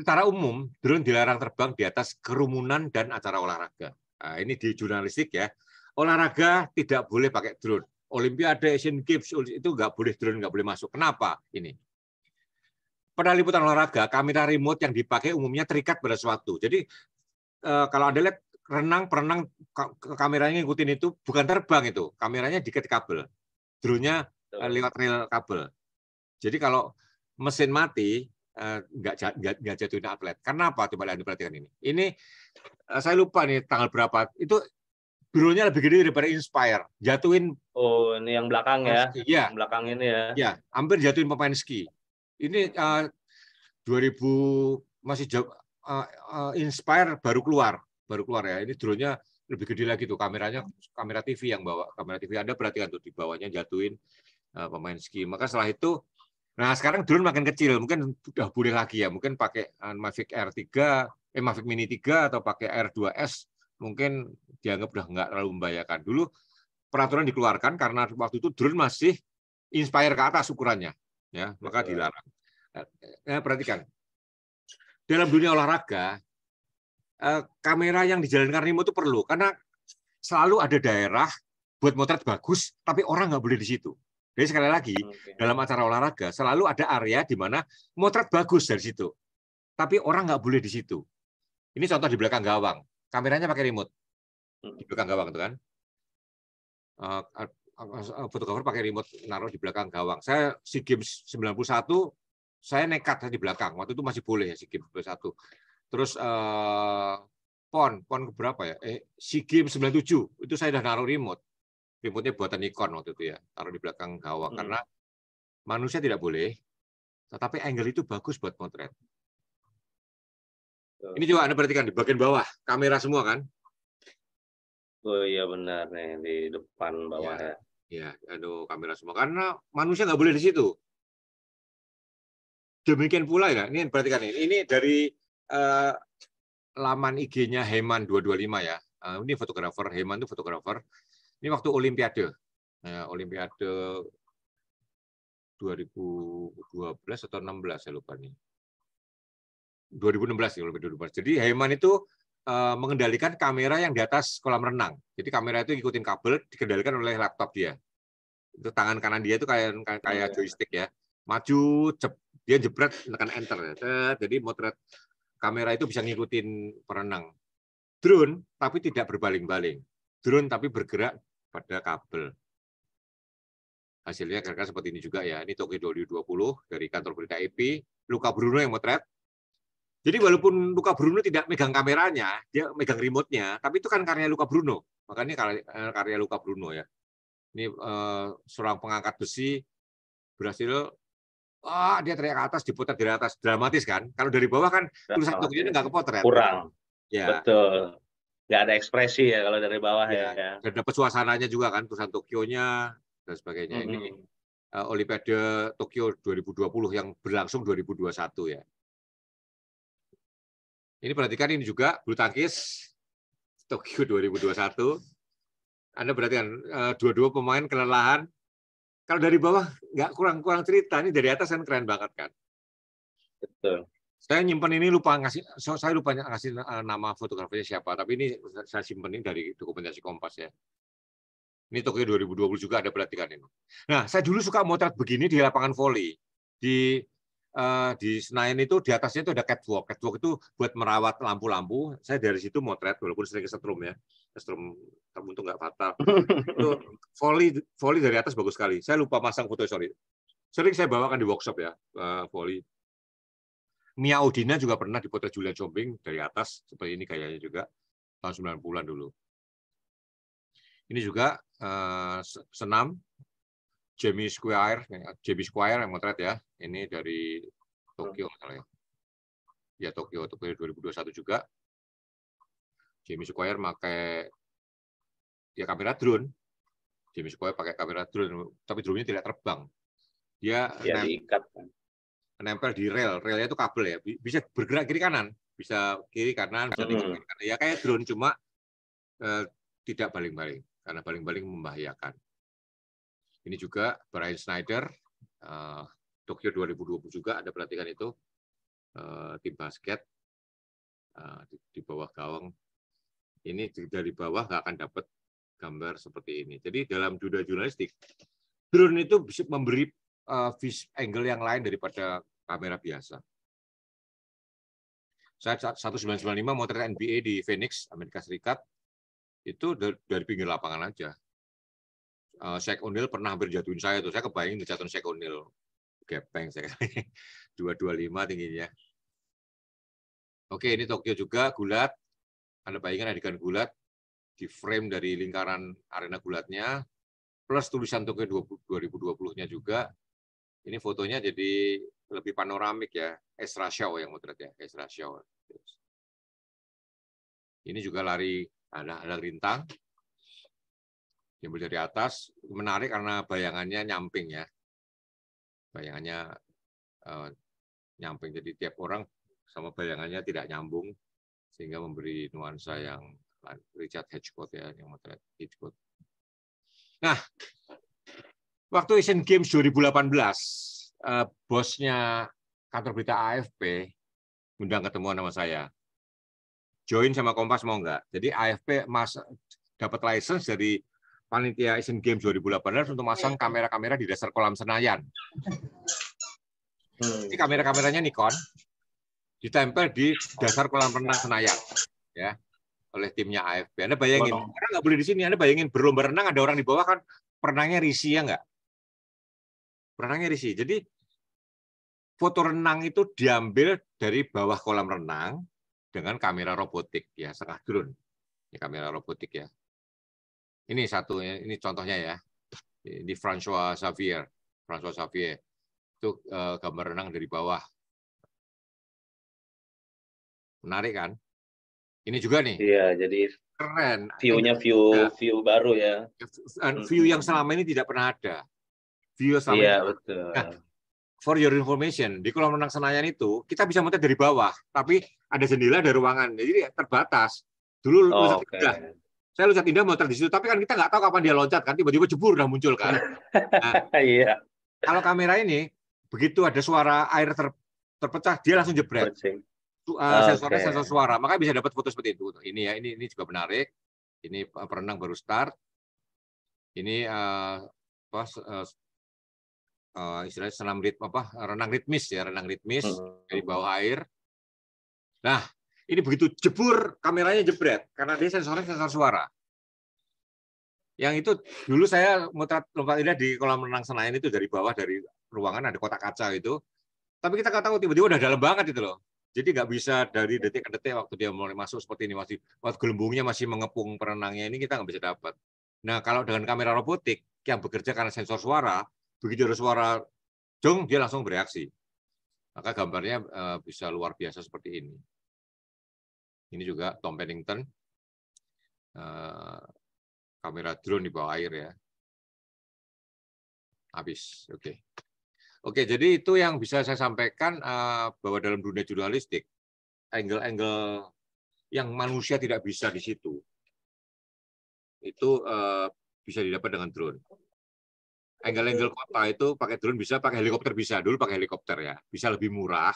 [SPEAKER 1] secara
[SPEAKER 2] umum drone dilarang terbang di atas kerumunan dan acara olahraga nah, ini di jurnalistik ya olahraga tidak boleh pakai drone Olimpiade, Asian Games itu nggak boleh drone, nggak boleh masuk. Kenapa ini? Pada liputan olahraga, kamera remote yang dipakai umumnya terikat pada suatu. Jadi eh, kalau Anda lihat renang, perenang kameranya ngikutin itu bukan terbang itu, kameranya diket kabel. Drone-nya eh, lewat rel kabel. Jadi kalau mesin mati, eh, nggak nggak nggak jatuhin atlet. Kenapa? Coba lihat perhatikan ini. Ini saya lupa nih tanggal berapa. Itu Bronya lebih gede daripada Inspire. Jatuhin
[SPEAKER 1] Oh, ini yang belakang ya. Ya, Yang belakang ini ya. Ya,
[SPEAKER 2] hampir jatuhin pemain ski. Ini uh, eh, 2000 masih jauh uh, uh, Inspire baru keluar, baru keluar ya. Ini drone-nya lebih gede lagi tuh kameranya kamera TV yang bawa kamera TV Anda perhatikan tuh di bawahnya jatuhin uh, pemain ski. Maka setelah itu nah sekarang drone makin kecil, mungkin udah boleh lagi ya. Mungkin pakai Mavic r 3, eh Mavic Mini 3 atau pakai r 2S mungkin dianggap udah nggak terlalu membahayakan. Dulu peraturan dikeluarkan karena waktu itu drone masih inspire ke atas ukurannya, ya maka dilarang. Nah, eh, perhatikan dalam dunia olahraga eh, kamera yang dijalankan remote itu perlu karena selalu ada daerah buat motret bagus tapi orang nggak boleh di situ. Jadi sekali lagi Oke. dalam acara olahraga selalu ada area di mana motret bagus dari situ, tapi orang nggak boleh di situ. Ini contoh di belakang gawang kameranya pakai remote hmm. di belakang gawang itu kan. Eh, eh, Fotografer pakai remote naruh di belakang gawang. Saya si Games 91 saya nekat di belakang. Waktu itu masih boleh ya si Games 91. Terus eh, pon, pon berapa ya? Eh, si Games 97 itu saya udah naruh remote. Remote-nya buatan Nikon waktu itu ya, taruh di belakang gawang hmm. karena manusia tidak boleh, tetapi angle itu bagus buat potret. Ini coba Anda perhatikan di bagian bawah, kamera semua kan? Oh iya benar nih di depan bawah iya. ya. Ya, aduh kamera semua karena manusia nggak boleh di situ. Demikian pula ya, ini perhatikan ini, ini dari uh, laman IG-nya Heman 225 ya. Uh, ini fotografer, Heman itu fotografer. Ini waktu Olimpiade. Nah, ribu Olimpiade 2012 atau 16 saya lupa nih. 2016 ya, lebih 2016. Jadi Heyman itu uh, mengendalikan kamera yang di atas kolam renang. Jadi kamera itu ngikutin kabel dikendalikan oleh laptop dia. Itu tangan kanan dia itu kayak kayak oh, iya. joystick ya. Maju, cep, dia jebret tekan enter ya. Jadi motret kamera itu bisa ngikutin perenang. Drone tapi tidak berbaling-baling. Drone tapi bergerak pada kabel hasilnya kira-kira seperti ini juga ya. Ini Tokyo 2020 dari kantor berita AP. Luka Bruno yang motret, jadi walaupun Luka Bruno tidak megang kameranya, dia megang remote-nya, tapi itu kan karya Luka Bruno. Makanya karya, eh, Luka Bruno ya. Ini uh, seorang pengangkat besi berhasil ah oh, dia teriak ke atas diputar dari atas dramatis kan kalau dari bawah kan tulisan tokonya nggak kepotret kurang
[SPEAKER 1] ya. betul nggak ada ekspresi ya kalau dari bawah ya,
[SPEAKER 2] ya. dan dapat suasananya juga kan tulisan Tokyo-nya dan sebagainya mm -hmm. ini uh, eh, Olimpiade Tokyo 2020 yang berlangsung 2021 ya ini perhatikan ini juga bulu tangkis Tokyo 2021. Anda perhatikan eh, dua-dua pemain kelelahan. Kalau dari bawah nggak kurang-kurang cerita, ini dari atas kan keren banget kan. Betul. Saya nyimpan ini lupa ngasih, saya lupa ngasih eh, nama fotografernya siapa, tapi ini saya simpan ini dari dokumentasi Kompas ya. Ini Tokyo 2020 juga ada perhatikan ini. Nah, saya dulu suka motret begini di lapangan voli di Eh, di Senayan itu di atasnya itu ada catwalk. Catwalk itu buat merawat lampu-lampu. Saya dari situ motret walaupun sering kesetrum ya. Kesetrum tapi untung nggak fatal. (laughs) itu volley volley dari atas bagus sekali. Saya lupa masang foto sorry. Sering saya bawakan di workshop ya eh, volley. Mia Odina juga pernah dipotret Julian Jombing dari atas seperti ini kayaknya juga tahun 90-an dulu. Ini juga eh, senam Jamie Squire, Jamie Squire yang motret ya. Ini dari Tokyo misalnya. Hmm. Ya Tokyo, Tokyo 2021 juga. Jamie Squire pakai ya kamera drone. Jamie Squire pakai kamera drone, tapi drone-nya tidak terbang. Dia ya, nempel, diikat. Kan. nempel di rel. Relnya itu kabel ya. Bisa bergerak kiri kanan, bisa kiri kanan, bisa hmm. kiri kanan. Ya kayak drone cuma eh, tidak baling-baling karena baling-baling membahayakan. Ini juga Brian Schneider, uh, Tokyo 2020 juga ada perhatikan itu, eh, tim basket eh, di, bawah gawang. Ini dari bawah nggak akan dapat gambar seperti ini. Jadi dalam dunia jurnalistik, drone itu bisa memberi uh, vis angle yang lain daripada kamera biasa. Saya 1995 motret NBA di Phoenix, Amerika Serikat, itu dari pinggir lapangan aja uh, eh, Shaq pernah hampir jatuhin saya tuh. Saya kebayang jatuhin Shaq O'Neal. Gepeng saya. 225 (laughs) tingginya. Oke, ini Tokyo juga gulat. Anda bayangkan adegan gulat di frame dari lingkaran arena gulatnya plus tulisan Tokyo 2020-nya juga. Ini fotonya jadi lebih panoramik ya. Ezra Shaw yang motret ya, Ezra Shaw. Ini juga lari ada ada rintang timbul dari atas menarik karena bayangannya nyamping ya bayangannya eh, nyamping jadi tiap orang sama bayangannya tidak nyambung sehingga memberi nuansa yang Richard Hitchcock ya yang motret Hitchcock nah waktu Asian Games 2018 eh, bosnya kantor berita AFP undang ketemuan sama saya join sama Kompas mau nggak jadi AFP mas dapat license dari panitia Asian Games 2018 untuk iya. masang kamera-kamera di dasar kolam Senayan. Hmm. Ini kamera-kameranya Nikon ditempel di dasar kolam renang Senayan, ya oleh timnya AFP. Anda bayangin, karena orang nggak boleh di sini. Anda bayangin berlomba renang ada orang di bawah kan perenangnya risi ya nggak? Perenangnya risi. Jadi foto renang itu diambil dari bawah kolam renang dengan kamera robotik ya setengah drone. Ini kamera robotik ya. Ini satu, ini contohnya ya. Di Francois Xavier. Francois Xavier. Itu eh, gambar renang dari bawah. Menarik kan? Ini juga nih. Iya, jadi keren. Viewnya view view baru ya. View yang hmm. selama ini tidak pernah ada. View selama iya, ini. betul. Nah, for your information, di kolam renang Senayan itu kita bisa melihat dari bawah, tapi ada jendela, dari ruangan. Jadi terbatas. Dulu oh, okay saya loncat indah mau di situ, tapi kan kita nggak tahu kapan dia loncat kan, tiba-tiba jebur udah muncul kan. Nah,
[SPEAKER 5] (laughs)
[SPEAKER 2] iya. Kalau kamera ini begitu ada suara air ter, terpecah, dia langsung jebret. Uh, sensornya okay. sensor suara, makanya bisa dapat foto seperti itu. Gitu. Ini ya, ini ini juga menarik. Ini eh, perenang baru start. Ini uh, uh, uh, istilahnya senam ritme apa renang ritmis ya, renang ritmis uh hmm. -huh. dari bawah air. Nah, ini begitu jebur, kameranya jebret karena dia sensornya sensor suara. Yang itu dulu saya mutrat lompat indah di kolam renang Senayan itu dari bawah dari ruangan ada kotak kaca itu. Tapi kita nggak tahu tiba-tiba udah dalam banget itu loh. Jadi nggak bisa dari detik ke detik waktu dia mulai masuk seperti ini masih waktu gelembungnya masih mengepung perenangnya ini kita nggak bisa dapat. Nah kalau dengan kamera robotik yang bekerja karena sensor suara, begitu ada suara jong dia langsung bereaksi. Maka gambarnya eh, bisa luar biasa seperti ini. Ini juga Tom Pennington. Uh, eh, kamera drone di bawah air ya. Habis, oke. Okay. Oke, okay, jadi itu yang bisa saya sampaikan uh, bahwa dalam dunia jurnalistik, angle-angle yang manusia tidak bisa di situ, itu uh, bisa didapat dengan drone. Angle-angle kota itu pakai drone bisa, pakai helikopter bisa. Dulu pakai helikopter ya, bisa lebih murah,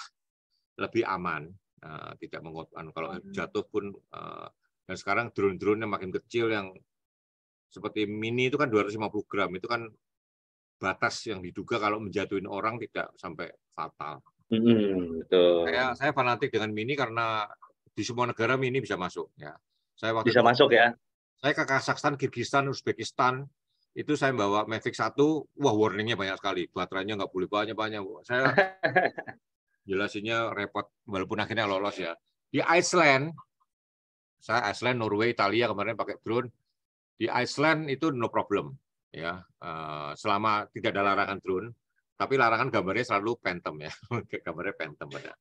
[SPEAKER 2] lebih aman, Eh, tidak mengorbankan kalau hmm. jatuh pun uh, dan sekarang drone-drone yang makin kecil yang seperti mini itu kan 250 gram itu kan batas yang diduga kalau menjatuhin orang tidak sampai fatal.
[SPEAKER 3] Hmm,
[SPEAKER 2] Saya saya fanatik dengan mini karena di semua negara mini bisa masuk ya. Saya waktu bisa itu, masuk ya. Saya ke Kazakhstan, Kirgistan, Uzbekistan itu saya bawa Mavic 1, wah warningnya banyak sekali, baterainya nggak boleh banyak-banyak. Saya (laughs) jelasinnya repot walaupun akhirnya lolos ya. Di Iceland, saya Iceland, Norway, Italia kemarin pakai drone. Di Iceland itu no problem ya. Eh, selama tidak ada larangan drone, tapi larangan gambarnya selalu phantom ya. (laughs) gambarnya phantom pada.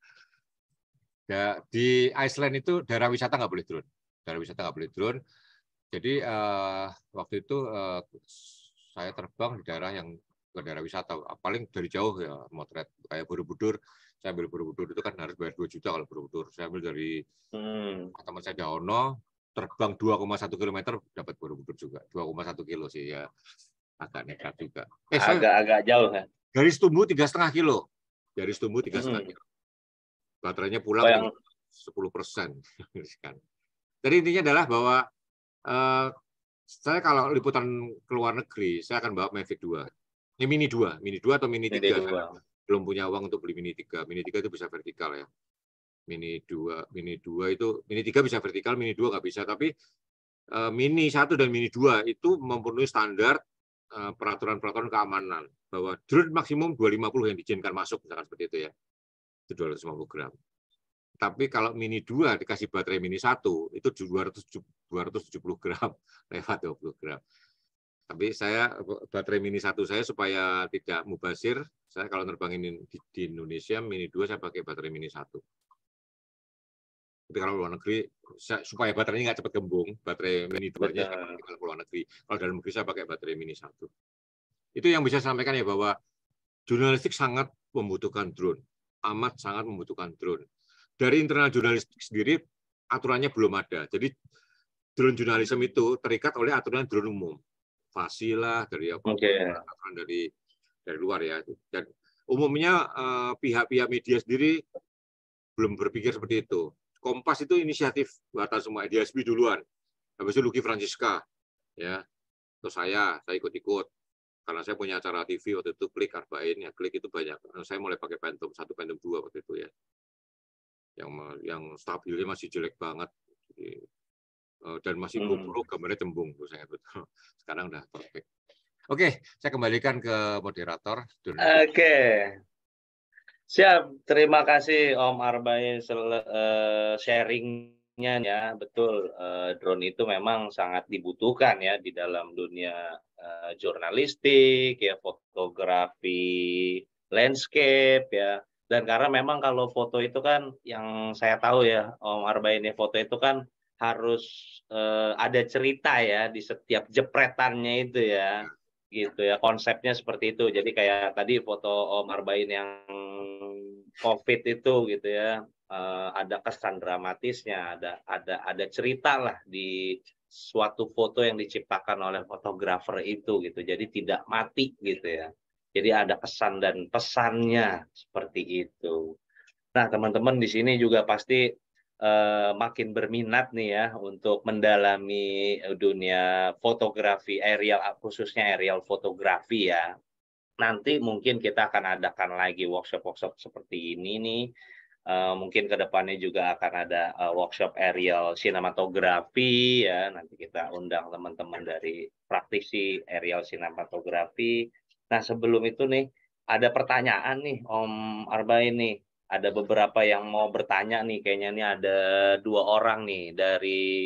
[SPEAKER 2] Ya, di Iceland itu daerah wisata nggak boleh drone. Daerah wisata nggak boleh drone. Jadi uh, waktu itu uh, saya terbang di daerah yang ke daerah wisata, paling dari jauh ya motret kayak Borobudur saya ambil Borobudur itu kan harus bayar 2 juta kalau Borobudur. Saya ambil dari hmm. teman saya Daono, terbang 2,1 km dapat Borobudur juga. 2,1 kilo sih ya agak nekat juga. Eh, saya, agak agak jauh ya. Garis tumbuh tiga setengah kilo. Garis tumbuh tiga setengah hmm. kilo. Baterainya pulang Bayang. 10 persen. (laughs) Jadi intinya adalah bahwa uh, saya kalau liputan ke luar negeri, saya akan bawa Mavic 2. Ini Mini 2, Mini 2 atau Mini 3. Mini 2 belum punya uang untuk beli mini 3. Mini 3 itu bisa vertikal ya. Mini 2, mini 2 itu mini 3 bisa vertikal, mini 2 nggak bisa, tapi uh, mini 1 dan mini 2 itu memenuhi standar eh, peraturan peraturan uh, keamanan bahwa drone maksimum 250 yang diizinkan masuk misalkan seperti itu ya. Itu 250 gram. Tapi kalau mini 2 dikasih baterai mini 1 itu 270 gram (laughs) lewat 20 gram. Tapi saya baterai mini satu saya supaya tidak mubasir, saya kalau nerbangin di, di Indonesia mini dua saya pakai baterai mini satu. Tapi kalau luar negeri saya, supaya baterainya nggak cepat kembung, baterai mini dua nya kalau luar negeri. Kalau dalam negeri saya pakai baterai mini satu. Itu yang bisa saya sampaikan ya bahwa jurnalistik sangat membutuhkan drone, amat sangat membutuhkan drone. Dari internal jurnalistik sendiri aturannya belum ada. Jadi drone jurnalisme itu terikat oleh aturan drone umum inovasi lah dari apa okay. dari dari luar ya. Dan umumnya eh, pihak-pihak media sendiri belum berpikir seperti itu. Kompas itu inisiatif buatan semua DSB duluan. Habis itu Lucky Francisca ya. Terus saya, saya ikut-ikut karena saya punya acara TV waktu itu klik Arbain ya klik itu banyak nah, saya mulai pakai Phantom satu Phantom dua waktu itu ya yang yang stabilnya masih jelek banget Oh, dan masih hmm. kumpul hmm. gambarnya cembung tuh saya betul. (laughs) Sekarang udah perfect. Oke, saya kembalikan ke moderator. Oke.
[SPEAKER 1] Okay. Siap, terima kasih Om Arbae uh, eh, sharingnya ya. Betul, eh, drone itu memang sangat dibutuhkan ya di dalam dunia eh, jurnalistik, ya fotografi, landscape ya. Dan karena memang kalau foto itu kan yang saya tahu ya Om Arbai ini foto itu kan harus uh, ada cerita ya di setiap jepretannya itu ya gitu ya konsepnya seperti itu jadi kayak tadi foto Om Arbain yang COVID itu gitu ya uh, ada kesan dramatisnya ada ada ada cerita lah di suatu foto yang diciptakan oleh fotografer itu gitu jadi tidak mati gitu ya jadi ada kesan dan pesannya seperti itu nah teman-teman di sini juga pasti uh, makin berminat nih ya untuk mendalami dunia fotografi aerial khususnya aerial fotografi ya. Nanti mungkin kita akan adakan lagi workshop-workshop seperti ini nih. Uh, mungkin kedepannya juga akan ada uh, workshop aerial sinematografi ya. Nanti kita undang teman-teman dari praktisi aerial sinematografi. Nah sebelum itu nih ada pertanyaan nih Om Arba ini ada beberapa yang mau bertanya nih kayaknya nih ada dua orang nih dari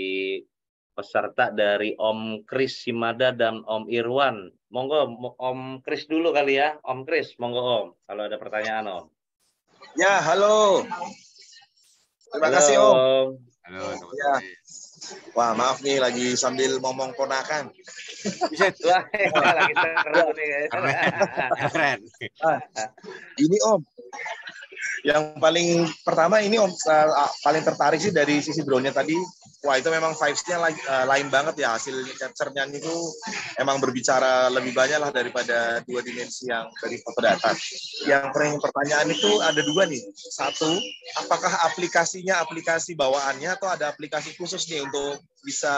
[SPEAKER 1] peserta dari Om Kris Simada dan Om Irwan. Monggo Om Kris dulu kali ya. Om Kris, monggo Om kalau ada pertanyaan Om.
[SPEAKER 4] Ya, halo. Terima halo. kasih Om. Halo. Ya. Wah, maaf nih lagi sambil ngomong ponakan. Bisa
[SPEAKER 3] (laughs) lagi seru nih
[SPEAKER 4] (laughs) Ini Om, yang paling pertama ini om, uh, paling tertarik sih dari sisi drone-nya tadi. Wah itu memang vibes-nya uh, lain banget ya hasil capture-nya itu emang berbicara lebih banyak lah daripada dua dimensi yang dari foto datar. Yang paling pertanyaan itu ada dua nih. Satu, apakah aplikasinya aplikasi bawaannya atau ada aplikasi khusus nih untuk bisa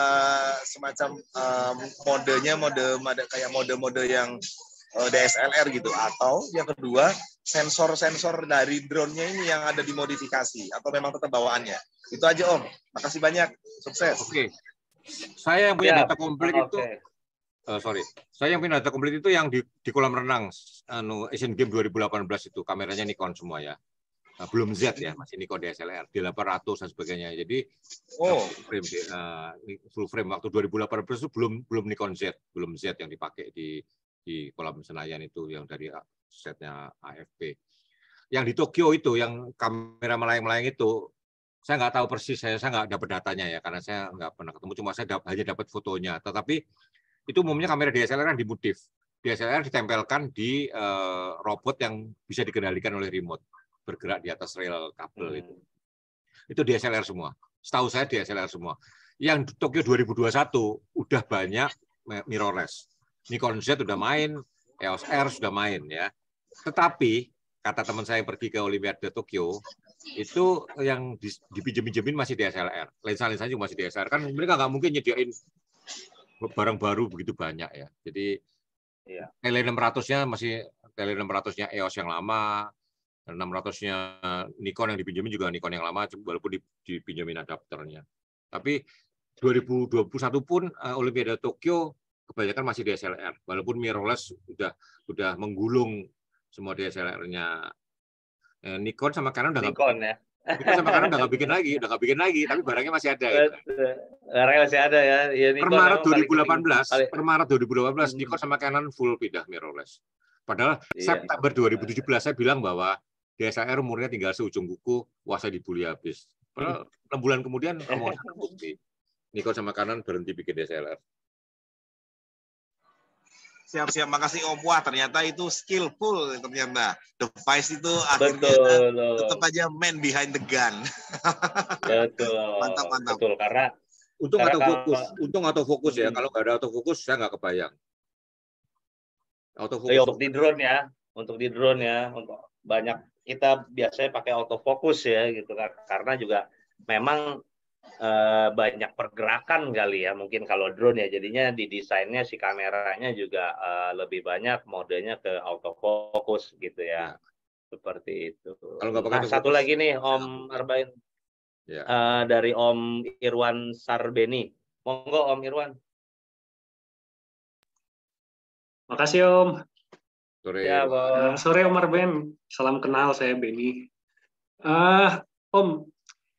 [SPEAKER 4] semacam um, modenya mode, mode kayak mode-mode yang Eh, DSLR gitu atau yang kedua sensor-sensor dari drone-nya ini yang ada dimodifikasi atau memang tetap bawaannya itu aja om makasih banyak sukses oke okay. saya yang punya ya. data komplit okay. itu
[SPEAKER 2] uh, sorry saya yang punya data komplit itu yang di, di kolam renang anu Asian Game 2018 itu kameranya Nikon semua ya uh, belum Z ya masih Nikon DSLR di 800 dan sebagainya jadi oh. full frame uh, full frame waktu 2018 itu belum belum Nikon Z belum Z yang dipakai di di kolam Senayan itu yang dari setnya AFP. Yang di Tokyo itu yang kamera melayang-melayang itu saya nggak tahu persis saya saya nggak dapat datanya ya karena saya nggak pernah ketemu cuma saya dap, hanya dapat fotonya tetapi itu umumnya kamera DSLR kan dimodif DSLR ditempelkan di uh, robot yang bisa dikendalikan oleh remote bergerak di atas rail kabel hmm. itu itu DSLR semua setahu saya DSLR semua yang Tokyo 2021 udah banyak mirrorless Nikon Z sudah main, EOS R sudah main ya. Tetapi kata teman saya yang pergi ke Olimpiade Tokyo itu yang dipinjam pinjemin masih DSLR, lensa-lensa juga masih DSLR. Kan mereka nggak mungkin nyediain barang baru begitu banyak ya. Jadi ya. tele 600-nya masih tele 600-nya EOS yang lama, 600-nya Nikon yang dipinjemin juga Nikon yang lama, walaupun dipinjemin adapternya. Tapi 2021 pun eh, Olimpiade Tokyo kebanyakan masih DSLR walaupun mirrorless sudah sudah menggulung semua DSLR-nya eh, Nikon sama Canon udah Nikon gak, ya Nikon sama Canon udah nggak bikin lagi udah nggak bikin lagi tapi barangnya masih ada gitu. barangnya masih ada ya, ya dua iya, per Maret 2018 per Maret 2018 hmm. Nikon sama Canon full pindah mirrorless padahal iya. September 2017 iya. saya bilang bahwa DSLR umurnya tinggal seujung kuku wah saya dibully habis Padahal hmm. enam bulan kemudian kamu (laughs) bukti Nikon sama Canon berhenti bikin DSLR.
[SPEAKER 4] Siap-siap, makasih Om. Wah, ternyata itu skillful ternyata. Device itu akhirnya betul, tetap aja man behind the gun. Betul. (laughs) mantap, mantap. Betul, karena Untung karena atau fokus, kalau,
[SPEAKER 1] untung atau fokus ya. Hmm. Kalau
[SPEAKER 4] nggak ada atau fokus, saya
[SPEAKER 1] nggak kebayang. auto fokus untuk di drone ya, untuk di drone ya, untuk banyak kita biasanya pakai autofocus ya gitu kan. karena juga memang uh, banyak pergerakan kali ya mungkin kalau drone ya jadinya di desainnya si kameranya juga uh, lebih banyak modenya ke autofocus gitu ya, ya. seperti itu. Kalau nggak pakai nah, satu lagi nih Om Arbain ya. uh, dari Om Irwan Sarbeni, monggo Om Irwan. Makasih Om. Sore. Ya, Om. Uh, sore Om Arbain.
[SPEAKER 6] salam kenal saya Beni. Uh, Om,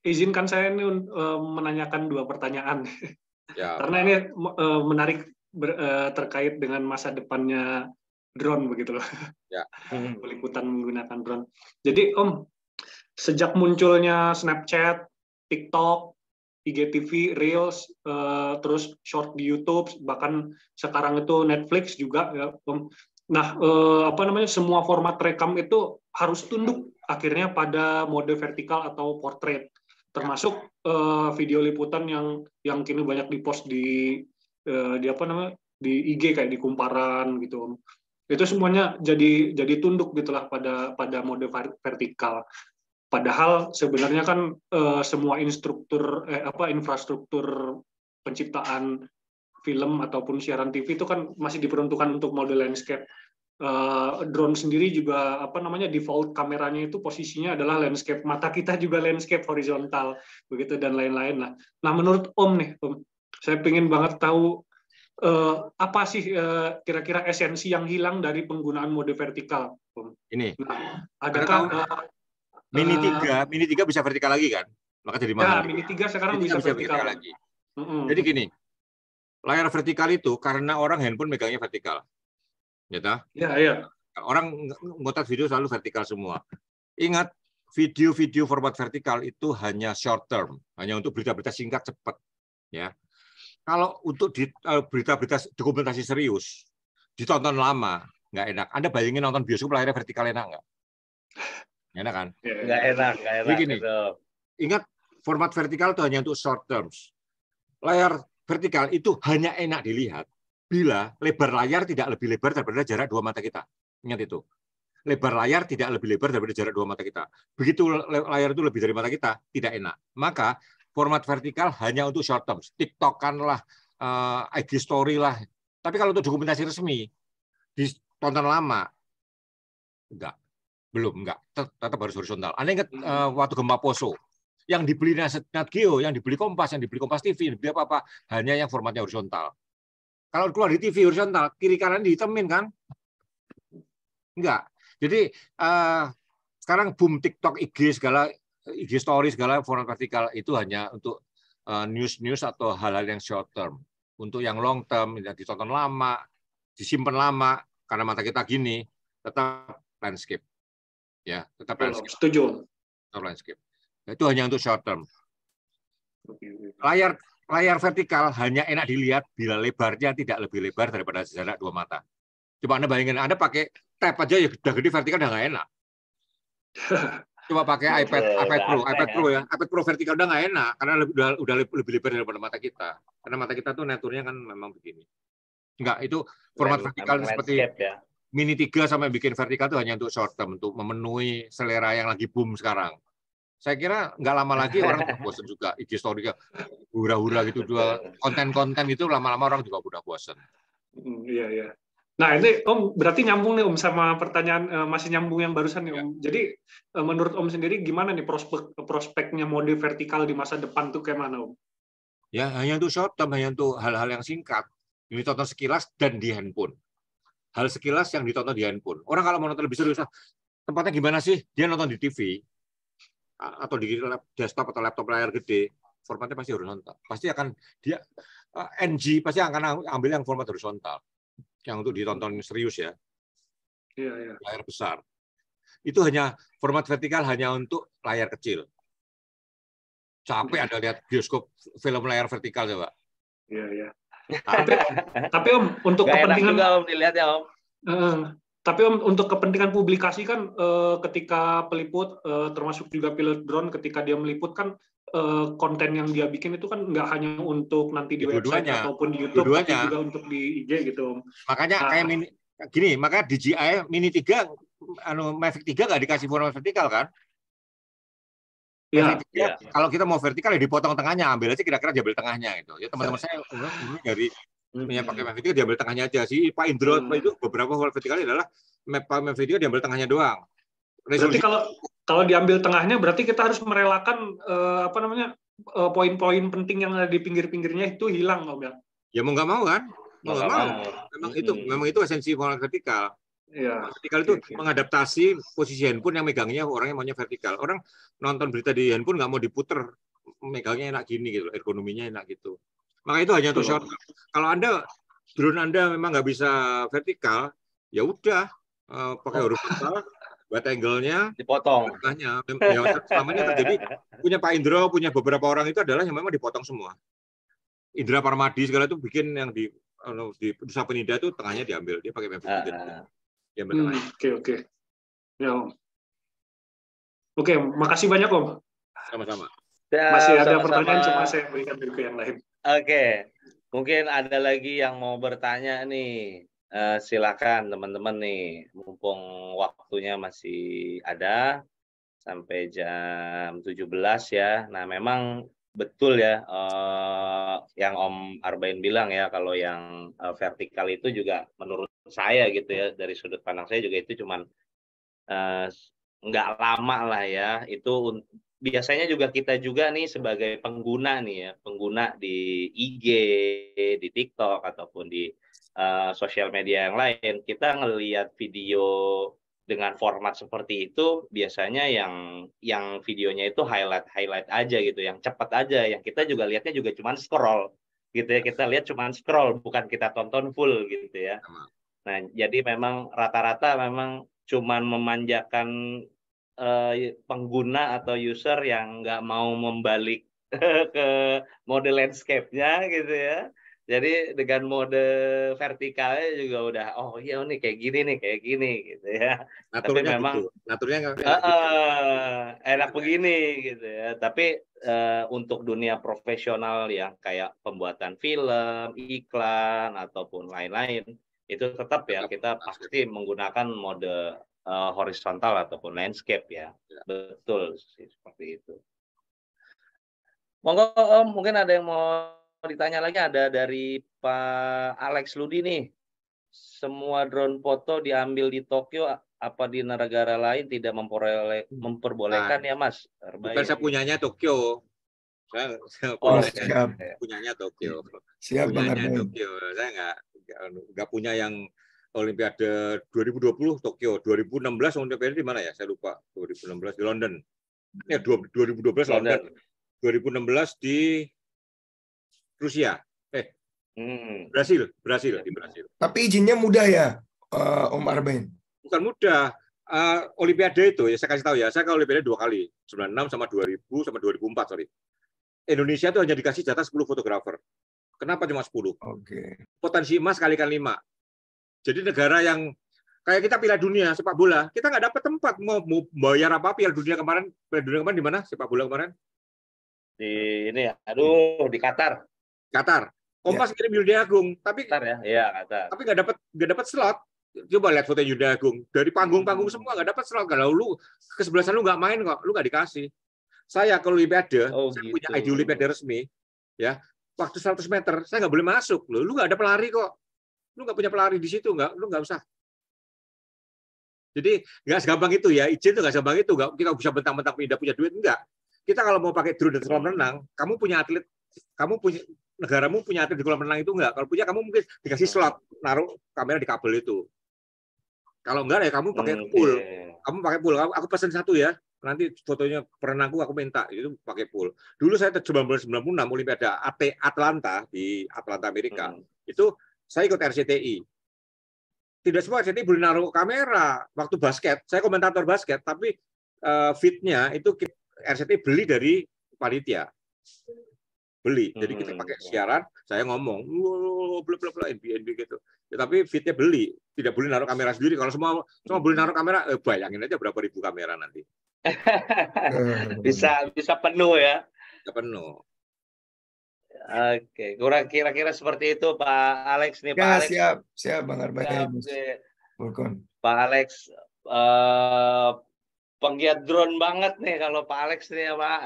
[SPEAKER 6] izinkan saya ini eh, menanyakan dua pertanyaan. (laughs) Ya. Karena ini eh, menarik eh, terkait dengan masa depannya drone begitu loh. (laughs) Ya. Hmm. Peliputan menggunakan drone. Jadi Om, sejak munculnya Snapchat, TikTok, IGTV, Reels, terus short di YouTube, bahkan sekarang itu Netflix juga ya Om. Nah, apa namanya semua format rekam itu harus tunduk akhirnya pada mode vertikal atau portrait termasuk uh, video liputan yang yang kini banyak dipost di uh, di apa namanya di IG kayak di kumparan gitu itu semuanya jadi jadi tunduk gitulah pada pada mode vertikal padahal sebenarnya kan uh, semua instruktur eh, apa infrastruktur penciptaan film ataupun siaran TV itu kan masih diperuntukkan untuk mode landscape Eh, drone sendiri juga apa namanya default kameranya itu posisinya adalah landscape mata kita juga landscape horizontal begitu dan lain-lain lah. Nah menurut Om nih Om, saya pengen banget tahu uh, apa sih kira eh, kira-kira esensi yang hilang dari penggunaan mode vertikal Om?
[SPEAKER 2] Ini. Nah, adakah uh, mini tiga, mini tiga bisa vertikal lagi kan? Maka jadi mana? Ya, mini tiga sekarang mini bisa, bisa vertikal. vertikal lagi. Mm -hmm. Jadi gini, layar vertikal itu karena orang handphone megangnya vertikal ya ta? Iya, iya. Orang ngotot video selalu vertikal semua. Ingat, video-video format vertikal itu hanya short term, hanya untuk berita-berita singkat cepat, ya. Kalau untuk eh, berita-berita dokumentasi serius ditonton lama, nggak enak. Anda bayangin nonton bioskop layarnya vertikal enak nggak? Enak kan? Nggak enak, nggak enak. Begini, ingat format vertikal itu hanya untuk short terms. Layar vertikal itu hanya enak dilihat bila lebar layar tidak lebih lebar daripada jarak dua mata kita. Ingat itu. Lebar layar tidak lebih lebar daripada jarak dua mata kita. Begitu layar itu lebih dari mata kita, tidak enak. Maka format vertikal hanya untuk short term. TikTokan lah, eh, IG story lah. Tapi kalau untuk dokumentasi resmi, ditonton lama, enggak. Belum, enggak. Tetap harus horizontal. Anda ingat hmm. eh, waktu gempa Poso, yang dibeli Nat Geo, yang dibeli Kompas, yang dibeli Kompas TV, yang dibeli apa-apa, hanya yang formatnya horizontal. Kalau keluar di TV horizontal, kiri kanan dihitamin kan? Enggak. Jadi uh, sekarang boom TikTok, IG segala IG story segala forum vertikal itu hanya untuk eh, news-news atau hal-hal yang short term. Untuk yang long term yang ditonton lama, disimpan lama karena mata kita gini, tetap landscape. Ya, tetap landscape. Setuju. Tetap landscape. Itu hanya untuk short term. Layar Layar vertikal hanya enak dilihat bila lebarnya tidak lebih lebar daripada jarak dua mata. Coba Anda bayangin, Anda pakai tab aja ya udah gede vertikal udah nggak enak. (laughs) Coba pakai iPad, iPad Pro, iPad Pro ya, iPad Pro vertikal udah nggak enak karena udah, udah lebih lebar daripada mata kita. Karena mata kita tuh naturnya kan memang begini. Enggak, itu format vertikal seperti ya. Mini 3 sampai bikin vertikal itu hanya untuk short term, untuk memenuhi selera yang lagi boom sekarang saya kira nggak lama lagi orang (laughs) udah bosan juga IG story hura-hura gitu dua (laughs) konten-konten itu lama-lama orang juga udah bosan.
[SPEAKER 6] Hmm, iya iya. Nah ini Om berarti nyambung nih Om sama pertanyaan eh, masih nyambung yang barusan nih iya. Om. Ya. Jadi eh, menurut Om sendiri gimana nih prospek prospeknya mode vertikal di masa depan tuh kayak mana Om?
[SPEAKER 2] Ya hanya untuk short term, hanya untuk hal-hal yang singkat. Ini tonton sekilas dan di handphone. Hal sekilas yang ditonton di handphone. Orang kalau mau nonton lebih serius, ah, tempatnya gimana sih? Dia nonton di TV, atau di desktop atau laptop layar gede, formatnya pasti horizontal. Pasti akan dia NG pasti akan ambil yang format horizontal, yang untuk ditonton serius ya. Iya, iya. Layar besar. Itu hanya format vertikal hanya untuk layar kecil. Capek ada iya. lihat bioskop film layar vertikal coba.
[SPEAKER 1] Iya, iya.
[SPEAKER 6] (laughs)
[SPEAKER 2] Tapi, tapi om
[SPEAKER 6] untuk Gak kepentingan enak juga
[SPEAKER 1] om dilihat ya om.
[SPEAKER 6] Tapi om, untuk kepentingan publikasi kan eh, ketika peliput eh, termasuk juga pilot drone ketika dia meliput kan eh, konten yang dia bikin itu kan nggak hanya untuk nanti di website duanya, ataupun di YouTube tapi juga untuk di IG
[SPEAKER 2] gitu. Om. Makanya nah, kayak mini, gini, maka DJI Mini 3 anu Mavic 3 nggak dikasih format vertikal kan? Ya, ya, ya. Kalau kita mau vertikal ya dipotong tengahnya, ambil aja kira-kira jabel tengahnya gitu. Ya teman-teman iya. saya ini dari Hmm. yang pakai map vertikal diambil tengahnya aja sih Pak Indro hmm. itu beberapa hal vertikal adalah map map vertikal diambil tengahnya doang.
[SPEAKER 6] Resolusi... Berarti kalau kalau diambil tengahnya berarti kita harus merelakan uh, apa namanya eh, poin-poin penting yang ada di pinggir-pinggirnya itu hilang Om ya. Ya mau nggak mau kan? Mau nggak mau.
[SPEAKER 2] Memang hmm. itu memang itu esensi hole vertikal. Ya. Vertikal itu ya. mengadaptasi posisi handphone yang megangnya orang yang maunya vertikal. Orang nonton berita di handphone nggak mau diputer, megangnya enak gini gitu, ergonominya enak gitu. Maka itu hanya untuk short Kalau Anda drone Anda memang nggak bisa vertikal, ya udah uh, pakai oh. horizontal, buat angle-nya dipotong. Tanya, ya, selama ini terjadi punya Pak Indro, punya beberapa orang itu adalah yang memang dipotong semua. Indra Parmadi segala itu bikin yang di anu, di Nusa Penida itu tengahnya diambil, dia pakai Memphis. Uh, ya benar. Oke, oke. Ya,
[SPEAKER 6] Oke, makasih banyak, Om.
[SPEAKER 1] Sama-sama. Masih ada sama pertanyaan, cuma saya berikan dulu ke yang lain. Oke, mungkin ada lagi yang mau bertanya nih. Uh, silakan teman-teman nih, mumpung waktunya masih ada sampai jam 17 ya. Nah, memang betul ya uh, yang Om Arbain bilang ya kalau yang uh, vertikal itu juga menurut saya gitu ya dari sudut pandang saya juga itu cuman uh, nggak lama lah ya itu biasanya juga kita juga nih sebagai pengguna nih ya, pengguna di IG, di TikTok ataupun di uh, sosial media yang lain, kita ngelihat video dengan format seperti itu biasanya yang yang videonya itu highlight highlight aja gitu, yang cepat aja, yang kita juga lihatnya juga cuma scroll gitu ya, kita lihat cuma scroll bukan kita tonton full gitu ya. Nah, jadi memang rata-rata memang cuman memanjakan uh, pengguna atau user yang nggak mau membalik (laughs) ke mode landscape-nya gitu ya. Jadi dengan mode vertikalnya juga udah oh iya nih kayak gini nih kayak gini gitu ya. Naturnya Tapi gitu? memang gitu. naturnya enak, uh, uh, enak begini gitu ya. Tapi uh, untuk dunia profesional yang kayak pembuatan film, iklan ataupun lain-lain itu tetap ya kita pasti menggunakan mode uh, horizontal ataupun landscape ya. ya. Betul sih seperti itu. Monggo Om, mungkin ada yang mau ditanya lagi ada dari Pak Alex Ludi nih. Semua drone foto diambil di Tokyo apa di negara lain tidak memperoleh, hmm. memperbolehkan nah, ya Mas? Terbaik. Bukan saya punyanya Tokyo. Saya, oh, punyanya, siap. punyanya Tokyo. Siap punyanya Tokyo. Saya nggak
[SPEAKER 2] nggak punya yang Olimpiade 2020 Tokyo, 2016 Olimpiade di mana ya? Saya lupa. 2016 di London. Ya eh, 2012 London. 2016 di Rusia. Eh, hmm. Brasil, Brasil iya. di Brasil.
[SPEAKER 4] Tapi izinnya mudah ya, uh, Om Arben?
[SPEAKER 2] Bukan mudah. Uh, Olimpiade itu ya saya kasih tahu ya, saya ke Olimpiade dua kali, 96 sama 2000 sama 2004 sorry. Indonesia itu hanya dikasih jatah 10 fotografer. Kenapa cuma 10? Oke. Okay. Potensi emas kalikan 5. Jadi negara yang kayak kita pilih Dunia sepak bola, kita nggak dapat tempat mau, mau bayar apa Piala Dunia kemarin? pilih Dunia kemarin di mana? Sepak bola kemarin?
[SPEAKER 1] Di ini ya. Aduh, di Qatar. Qatar. Kompas ya. kirim Yuda Agung, tapi Qatar ya, ya Qatar.
[SPEAKER 2] Tapi nggak dapat nggak dapat slot. Coba lihat foto Yuda Agung. Dari panggung-panggung hmm. semua nggak dapat slot. Kalau lu kesebelasan lu nggak main kok, lu nggak dikasih. Saya kalau Olimpiade, oh, saya gitu. punya ID Olimpiade resmi, ya waktu 100 meter saya nggak boleh masuk loh. Lu nggak ada pelari kok lu nggak punya pelari di situ nggak lu nggak usah jadi nggak segampang itu ya izin itu nggak segampang itu nggak kita bisa bentang-bentang pindah punya duit enggak kita kalau mau pakai drone dan kolam renang kamu punya atlet kamu punya negaramu punya atlet di kolam renang itu enggak kalau punya kamu mungkin dikasih slot naruh kamera di kabel itu kalau enggak ya kamu pakai hmm, pool iya, iya. kamu pakai pool aku pesen satu ya nanti fotonya perenangku aku minta itu pakai pool. Dulu saya terjun bulan Olimpiade AT Atlanta di Atlanta Amerika. Hmm. Itu saya ikut RCTI. Tidak semua RCTI boleh naruh kamera waktu basket. Saya komentator basket, tapi eh, fitnya itu RCTI beli dari panitia. Beli. Jadi kita hmm. pakai siaran, saya ngomong, bla belum belum NBA, NBA gitu. Ya, tapi fitnya beli, tidak boleh naruh kamera sendiri. Kalau semua semua boleh naruh kamera, eh, bayangin aja berapa ribu
[SPEAKER 1] kamera nanti.
[SPEAKER 5] (laughs)
[SPEAKER 1] bisa bisa penuh ya. Bisa penuh. Oke, kurang kira-kira seperti itu Pak Alex nih ya, Pak Alex. Siap,
[SPEAKER 4] siap Bang Arbaik. Ya,
[SPEAKER 1] Pak Alex uh, penggiat drone banget nih kalau Pak Alex nih ya Pak.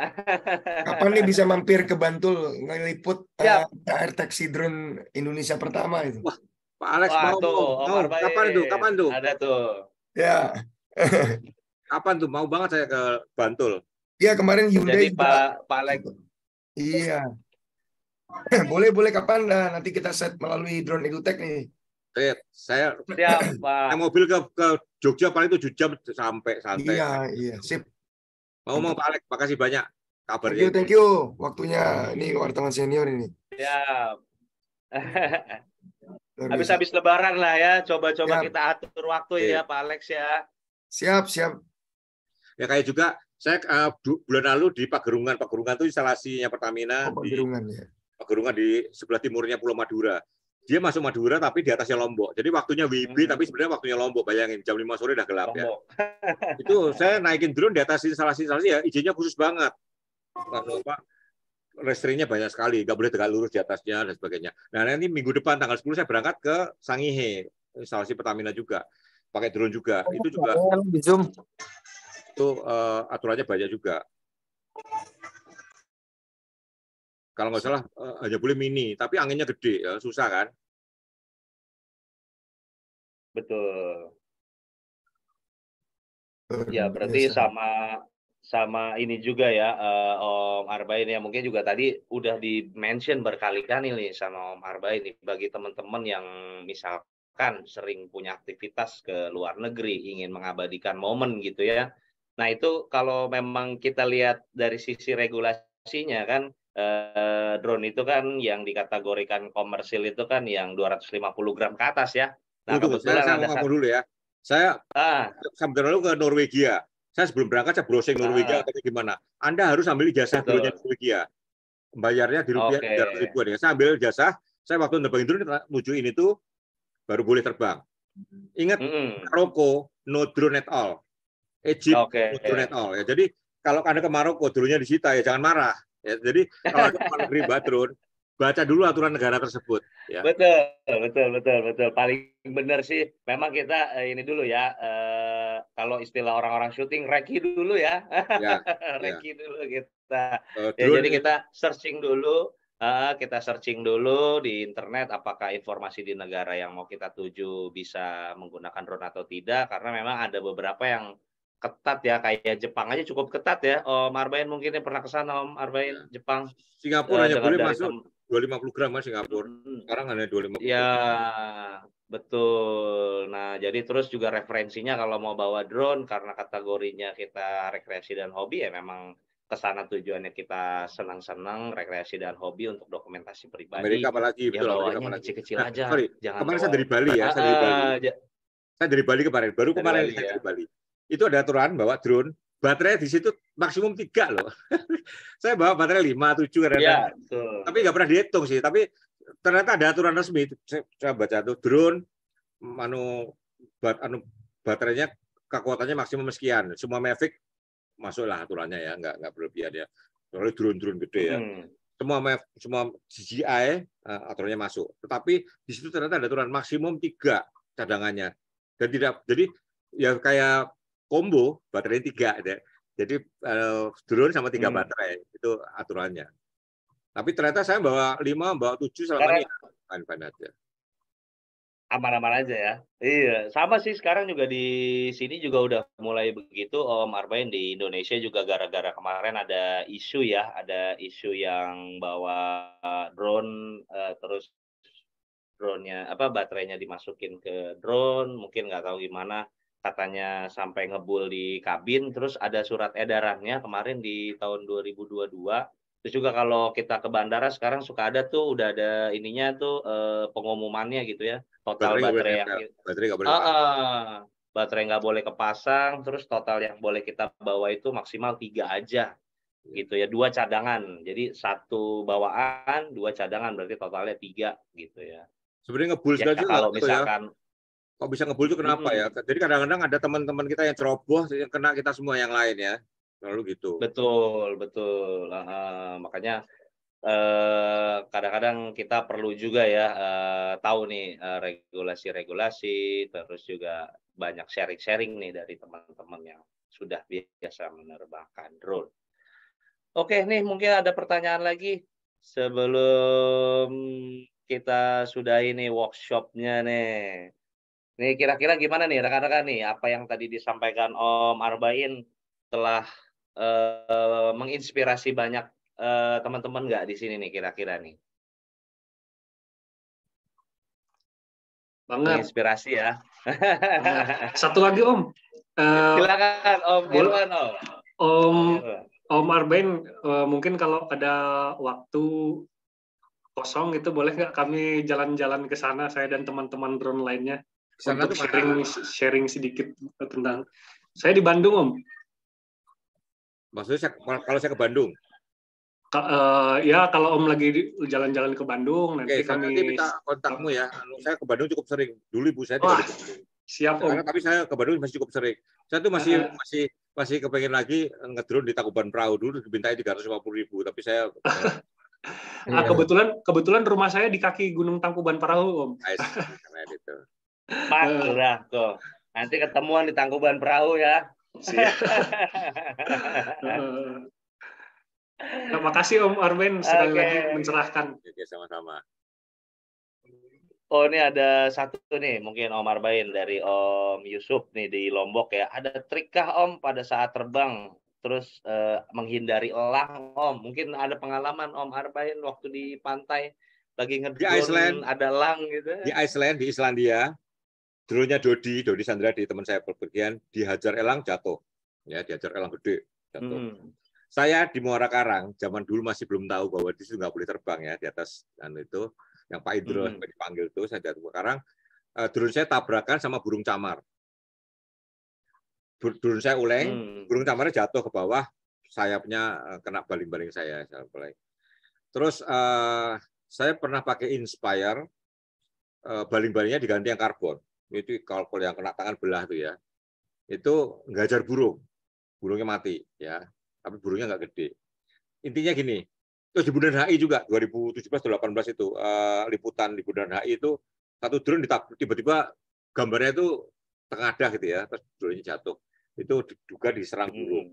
[SPEAKER 4] Kapan nih bisa mampir ke Bantul ngeliput ya. uh, air taksi drone Indonesia pertama itu? Wah, Pak Alex Wah, mau, tuh, mau. kapan tuh? Kapan
[SPEAKER 1] tuh? Ada tuh.
[SPEAKER 4] Ya.
[SPEAKER 2] kapan tuh? Mau banget saya ke Bantul. Iya kemarin Hyundai. Jadi Pak Pak Alex.
[SPEAKER 4] Iya. (clears throat) boleh boleh kapan nah, nanti kita set melalui drone edutech nih.
[SPEAKER 2] Saya saya Siap, (clears throat) Pak. mobil ke ke Jogja paling 7 jam sampai santai. Iya,
[SPEAKER 4] iya, sip. Mau mau Pak
[SPEAKER 2] Alek, makasih banyak kabarnya. Thank
[SPEAKER 4] you, thank you. Waktunya ini wartawan senior ini.
[SPEAKER 1] ya (laughs) Habis-habis lebaran lah ya, coba-coba kita atur waktu ya, ya Pak Alex ya.
[SPEAKER 4] Siap, siap.
[SPEAKER 2] Ya kayak juga saya uh, bulan lalu di Pagerungan, Pagerungan itu instalasinya Pertamina. Oh, di, ya pegunungan di sebelah timurnya Pulau Madura. Dia masuk Madura tapi di atasnya Lombok. Jadi waktunya WIB hmm. tapi sebenarnya waktunya Lombok. Bayangin jam 5 sore udah gelap ya. Lombok. ya. (laughs) itu saya naikin drone di atas instalasi-instalasi ya izinnya khusus banget. Pak restrinya banyak sekali, nggak boleh tegak lurus di atasnya dan sebagainya. Nah nanti minggu depan tanggal 10 saya berangkat ke Sangihe, instalasi Pertamina juga, pakai drone juga. itu juga. Itu uh, aturannya banyak juga. Kalau nggak salah hanya eh, boleh mini, tapi anginnya gede, ya, susah kan?
[SPEAKER 1] Betul.
[SPEAKER 3] Ya
[SPEAKER 5] berarti sama
[SPEAKER 1] sama ini juga ya uh, Om Arbain ya mungkin juga tadi udah di mention berkali-kali nih sama Om Arbain nih bagi teman-teman yang misalkan sering punya aktivitas ke luar negeri ingin mengabadikan momen gitu ya. Nah itu kalau memang kita lihat dari sisi regulasinya kan Eh, drone itu kan yang dikategorikan komersil itu kan yang 250 gram ke atas ya. Nah, Tunggu, saya, saya mau ngomong dulu ya. Saya ah.
[SPEAKER 2] sambil lalu ke Norwegia. Saya sebelum berangkat saya browsing ah. Norwegia ah. tapi gimana. Anda harus ambil jasa drone Norwegia. Bayarnya di rupiah okay. ribuan ya. Saya ambil jasa, saya waktu nerbangin drone menuju ini tuh baru boleh terbang. Ingat mm -hmm. Maroko no drone at all. Egypt okay. no drone at all ya. Jadi kalau Anda ke Maroko dulunya disita ya jangan marah. Ya, jadi kalau ada
[SPEAKER 1] negeri batrun, baca dulu aturan negara tersebut. Ya. Betul, betul, betul, betul. Paling benar sih, memang kita eh, ini dulu ya, eh, kalau istilah orang-orang syuting, reki dulu ya. ya, (laughs) ya. reki ya. dulu kita. Uh, ya, jadi kita searching dulu, Uh, kita searching dulu di internet apakah informasi di negara yang mau kita tuju bisa menggunakan drone atau tidak karena memang ada beberapa yang ketat ya kayak Jepang aja cukup ketat ya. Oh, Marbain mungkin yang pernah ke sana Om Marbain iya. Jepang. Singapura uh, eh, hanya boleh masuk 250 gram mas Singapura. Sekarang hanya 250. Iya. betul. Nah, jadi terus juga referensinya kalau mau bawa drone karena kategorinya kita rekreasi dan hobi ya memang ke sana tujuannya kita senang-senang rekreasi dan hobi untuk dokumentasi pribadi. Amerika apalagi ya, betul, bawanya kecil-kecil nah, Sorry, jangan kemarin saya dari Bali ya, saya dari Bali.
[SPEAKER 2] saya dari Bali kemarin, baru dari kemarin Bali, saya ya. dari Bali itu ada aturan bawa drone baterai di situ maksimum tiga loh. (laughs) saya bawa baterai lima, tujuh kadang ya, Tapi nggak pernah dihitung sih. Tapi ternyata ada aturan resmi. Saya, baca tuh drone, anu, bat, anu baterainya kekuatannya maksimum sekian. Semua Mavic masuklah aturannya ya, nggak nggak berlebihan ya. Soalnya drone-drone gede ya. Hmm. Semua semua uh, aturannya masuk. Tetapi di situ ternyata ada aturan maksimum tiga cadangannya. Dan tidak jadi ya kayak combo baterai tiga ada. Jadi uh, drone sama tiga hmm. baterai itu aturannya.
[SPEAKER 1] Tapi ternyata saya bawa lima, bawa tujuh selama sekarang, ini aman aja. Aman-aman aja ya. Iya, sama sih sekarang juga di sini juga udah mulai begitu Om Arbain di Indonesia juga gara-gara kemarin ada isu ya, ada isu yang bawa drone uh, terus drone-nya apa baterainya dimasukin ke drone, mungkin nggak tahu gimana katanya sampai ngebul di kabin terus ada surat edarannya kemarin di tahun 2022 terus juga kalau kita ke bandara sekarang suka ada tuh udah ada ininya tuh eh, pengumumannya gitu ya total baterai, baterai yang baterai nggak boleh ah, baterai nggak boleh kepasang terus total yang boleh kita bawa itu maksimal tiga aja iya. gitu ya dua cadangan jadi satu bawaan dua cadangan berarti totalnya tiga gitu ya
[SPEAKER 2] sebenarnya ngebul ya, saja kalau ya? misalkan ya kok bisa ngebul itu kenapa hmm. ya? Jadi kadang-kadang ada teman-teman kita yang ceroboh yang kena kita
[SPEAKER 1] semua yang lain ya. Lalu gitu. Betul, betul. Nah, makanya eh, kadang-kadang kita perlu juga ya eh, tahu nih eh, regulasi-regulasi terus juga banyak sharing-sharing nih dari teman-teman yang sudah biasa menerbangkan drone. Oke, nih mungkin ada pertanyaan lagi sebelum kita sudah ini workshopnya nih. Nih kira-kira gimana nih rekan-rekan nih apa yang tadi disampaikan Om Arbain telah uh, menginspirasi banyak uh, teman-teman nggak di sini nih kira-kira nih? Banget. Inspirasi ya. (laughs)
[SPEAKER 6] Satu lagi Om.
[SPEAKER 1] Uh, Silakan Om
[SPEAKER 6] Irwan Om. Om Om Arbain uh, mungkin kalau ada waktu kosong itu boleh nggak kami jalan-jalan ke sana saya dan teman-teman drone lainnya saya untuk sharing sharing sedikit tentang saya di Bandung om.
[SPEAKER 2] Maksudnya kalau saya ke
[SPEAKER 6] Bandung? Ka, uh, ya kalau om lagi jalan-jalan ke Bandung nanti Oke, kami. Nanti minta kontakmu ya. Saya ke Bandung cukup sering.
[SPEAKER 2] Dulu ibu saya oh, di Siap om. tapi saya ke Bandung masih cukup sering. Saya tuh masih uh, masih masih kepengen lagi ngedrone di Takuban Perahu dulu dibintai tiga ratus ribu tapi saya
[SPEAKER 6] (laughs) nah, kebetulan kebetulan rumah saya di kaki Gunung Tangkuban Perahu om. Ah,
[SPEAKER 1] iya, Magelang kok. Eh. Nanti ketemuan di tangkuban perahu ya. (laughs) Terima kasih Om Arben sekali okay. lagi mencerahkan.
[SPEAKER 3] Oke, sama-sama.
[SPEAKER 1] Oh ini ada satu nih mungkin Om Arbain dari Om Yusuf nih di Lombok ya. Ada trikah Om pada saat terbang terus eh, menghindari elang Om? Mungkin ada pengalaman Om Arbain waktu di pantai lagi ngedrone ada elang gitu. Di
[SPEAKER 2] Iceland di Islandia drone-nya Dodi, Dodi Sandra di teman saya perpergian dihajar elang jatuh. Ya, dihajar elang gede jatuh. Hmm. Saya di Muara Karang, zaman dulu masih belum tahu bahwa di situ nggak boleh terbang ya di atas dan itu yang Pak Indro hmm. sampai dipanggil itu saya jatuh ke Karang. Uh, eh, drone saya tabrakan sama burung camar. Drone saya uleng, hmm. burung camarnya jatuh ke bawah, sayapnya eh, kena baling-baling saya. Terus uh, saya pernah pakai Inspire, baling-balingnya diganti yang karbon itu kalau yang kena tangan belah tuh ya, itu ngajar burung, burungnya mati ya, tapi burungnya nggak gede. Intinya gini, terus di Bundaran HI juga 2017-2018 itu uh, liputan di Bundaran HI itu satu drone tiba-tiba gambarnya itu tengadah gitu ya, terus drone jatuh. Itu juga diserang hmm. burung.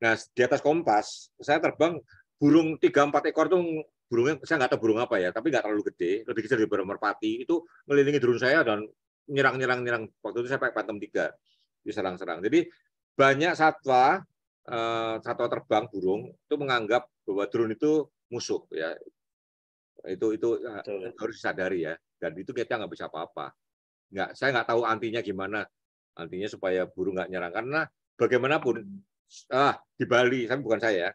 [SPEAKER 2] Nah, di atas kompas, saya terbang burung tiga empat ekor tuh burungnya saya nggak tahu burung apa ya, tapi nggak terlalu gede, lebih kecil dari merpati. Itu ngelilingi drone saya dan nyerang-nyerang nyerang. Waktu itu saya pakai Phantom tiga diserang-serang. Jadi banyak satwa eh, satwa terbang burung itu menganggap bahwa drone itu musuh ya. Itu itu eh, Betul. harus disadari ya. Dan itu kita nggak bisa apa-apa. Nggak, saya nggak tahu antinya gimana. Antinya supaya burung nggak nyerang karena bagaimanapun ah di Bali, saya bukan saya, ya,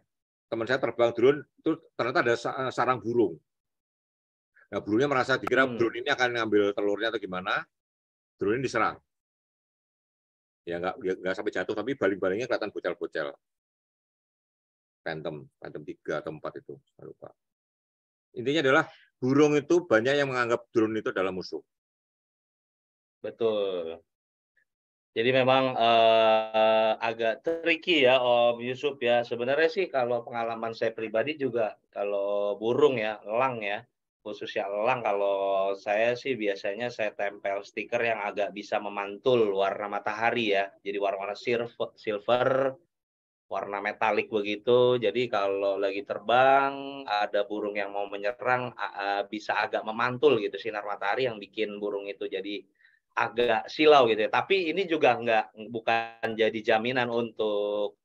[SPEAKER 2] teman saya terbang drone itu ternyata ada sarang burung. Nah, burungnya merasa dikira hmm. drone ini akan ngambil telurnya atau gimana, Drone diserang. Ya nggak ya, nggak sampai jatuh, tapi baling-balingnya kelihatan
[SPEAKER 3] bocel-bocel. Phantom, Phantom 3 atau 4 itu, saya lupa.
[SPEAKER 2] Intinya adalah burung itu banyak yang menganggap drone itu adalah musuh.
[SPEAKER 1] Betul. Jadi memang eh, agak tricky ya Om Yusuf ya. Sebenarnya sih kalau pengalaman saya pribadi juga kalau burung ya, elang ya, khususnya elang kalau saya sih biasanya saya tempel stiker yang agak bisa memantul warna matahari ya. Jadi warna silver, silver, warna metalik begitu. Jadi kalau lagi terbang ada burung yang mau menyerang bisa agak memantul gitu sinar matahari yang bikin burung itu jadi agak silau gitu ya. Tapi ini juga nggak bukan jadi jaminan untuk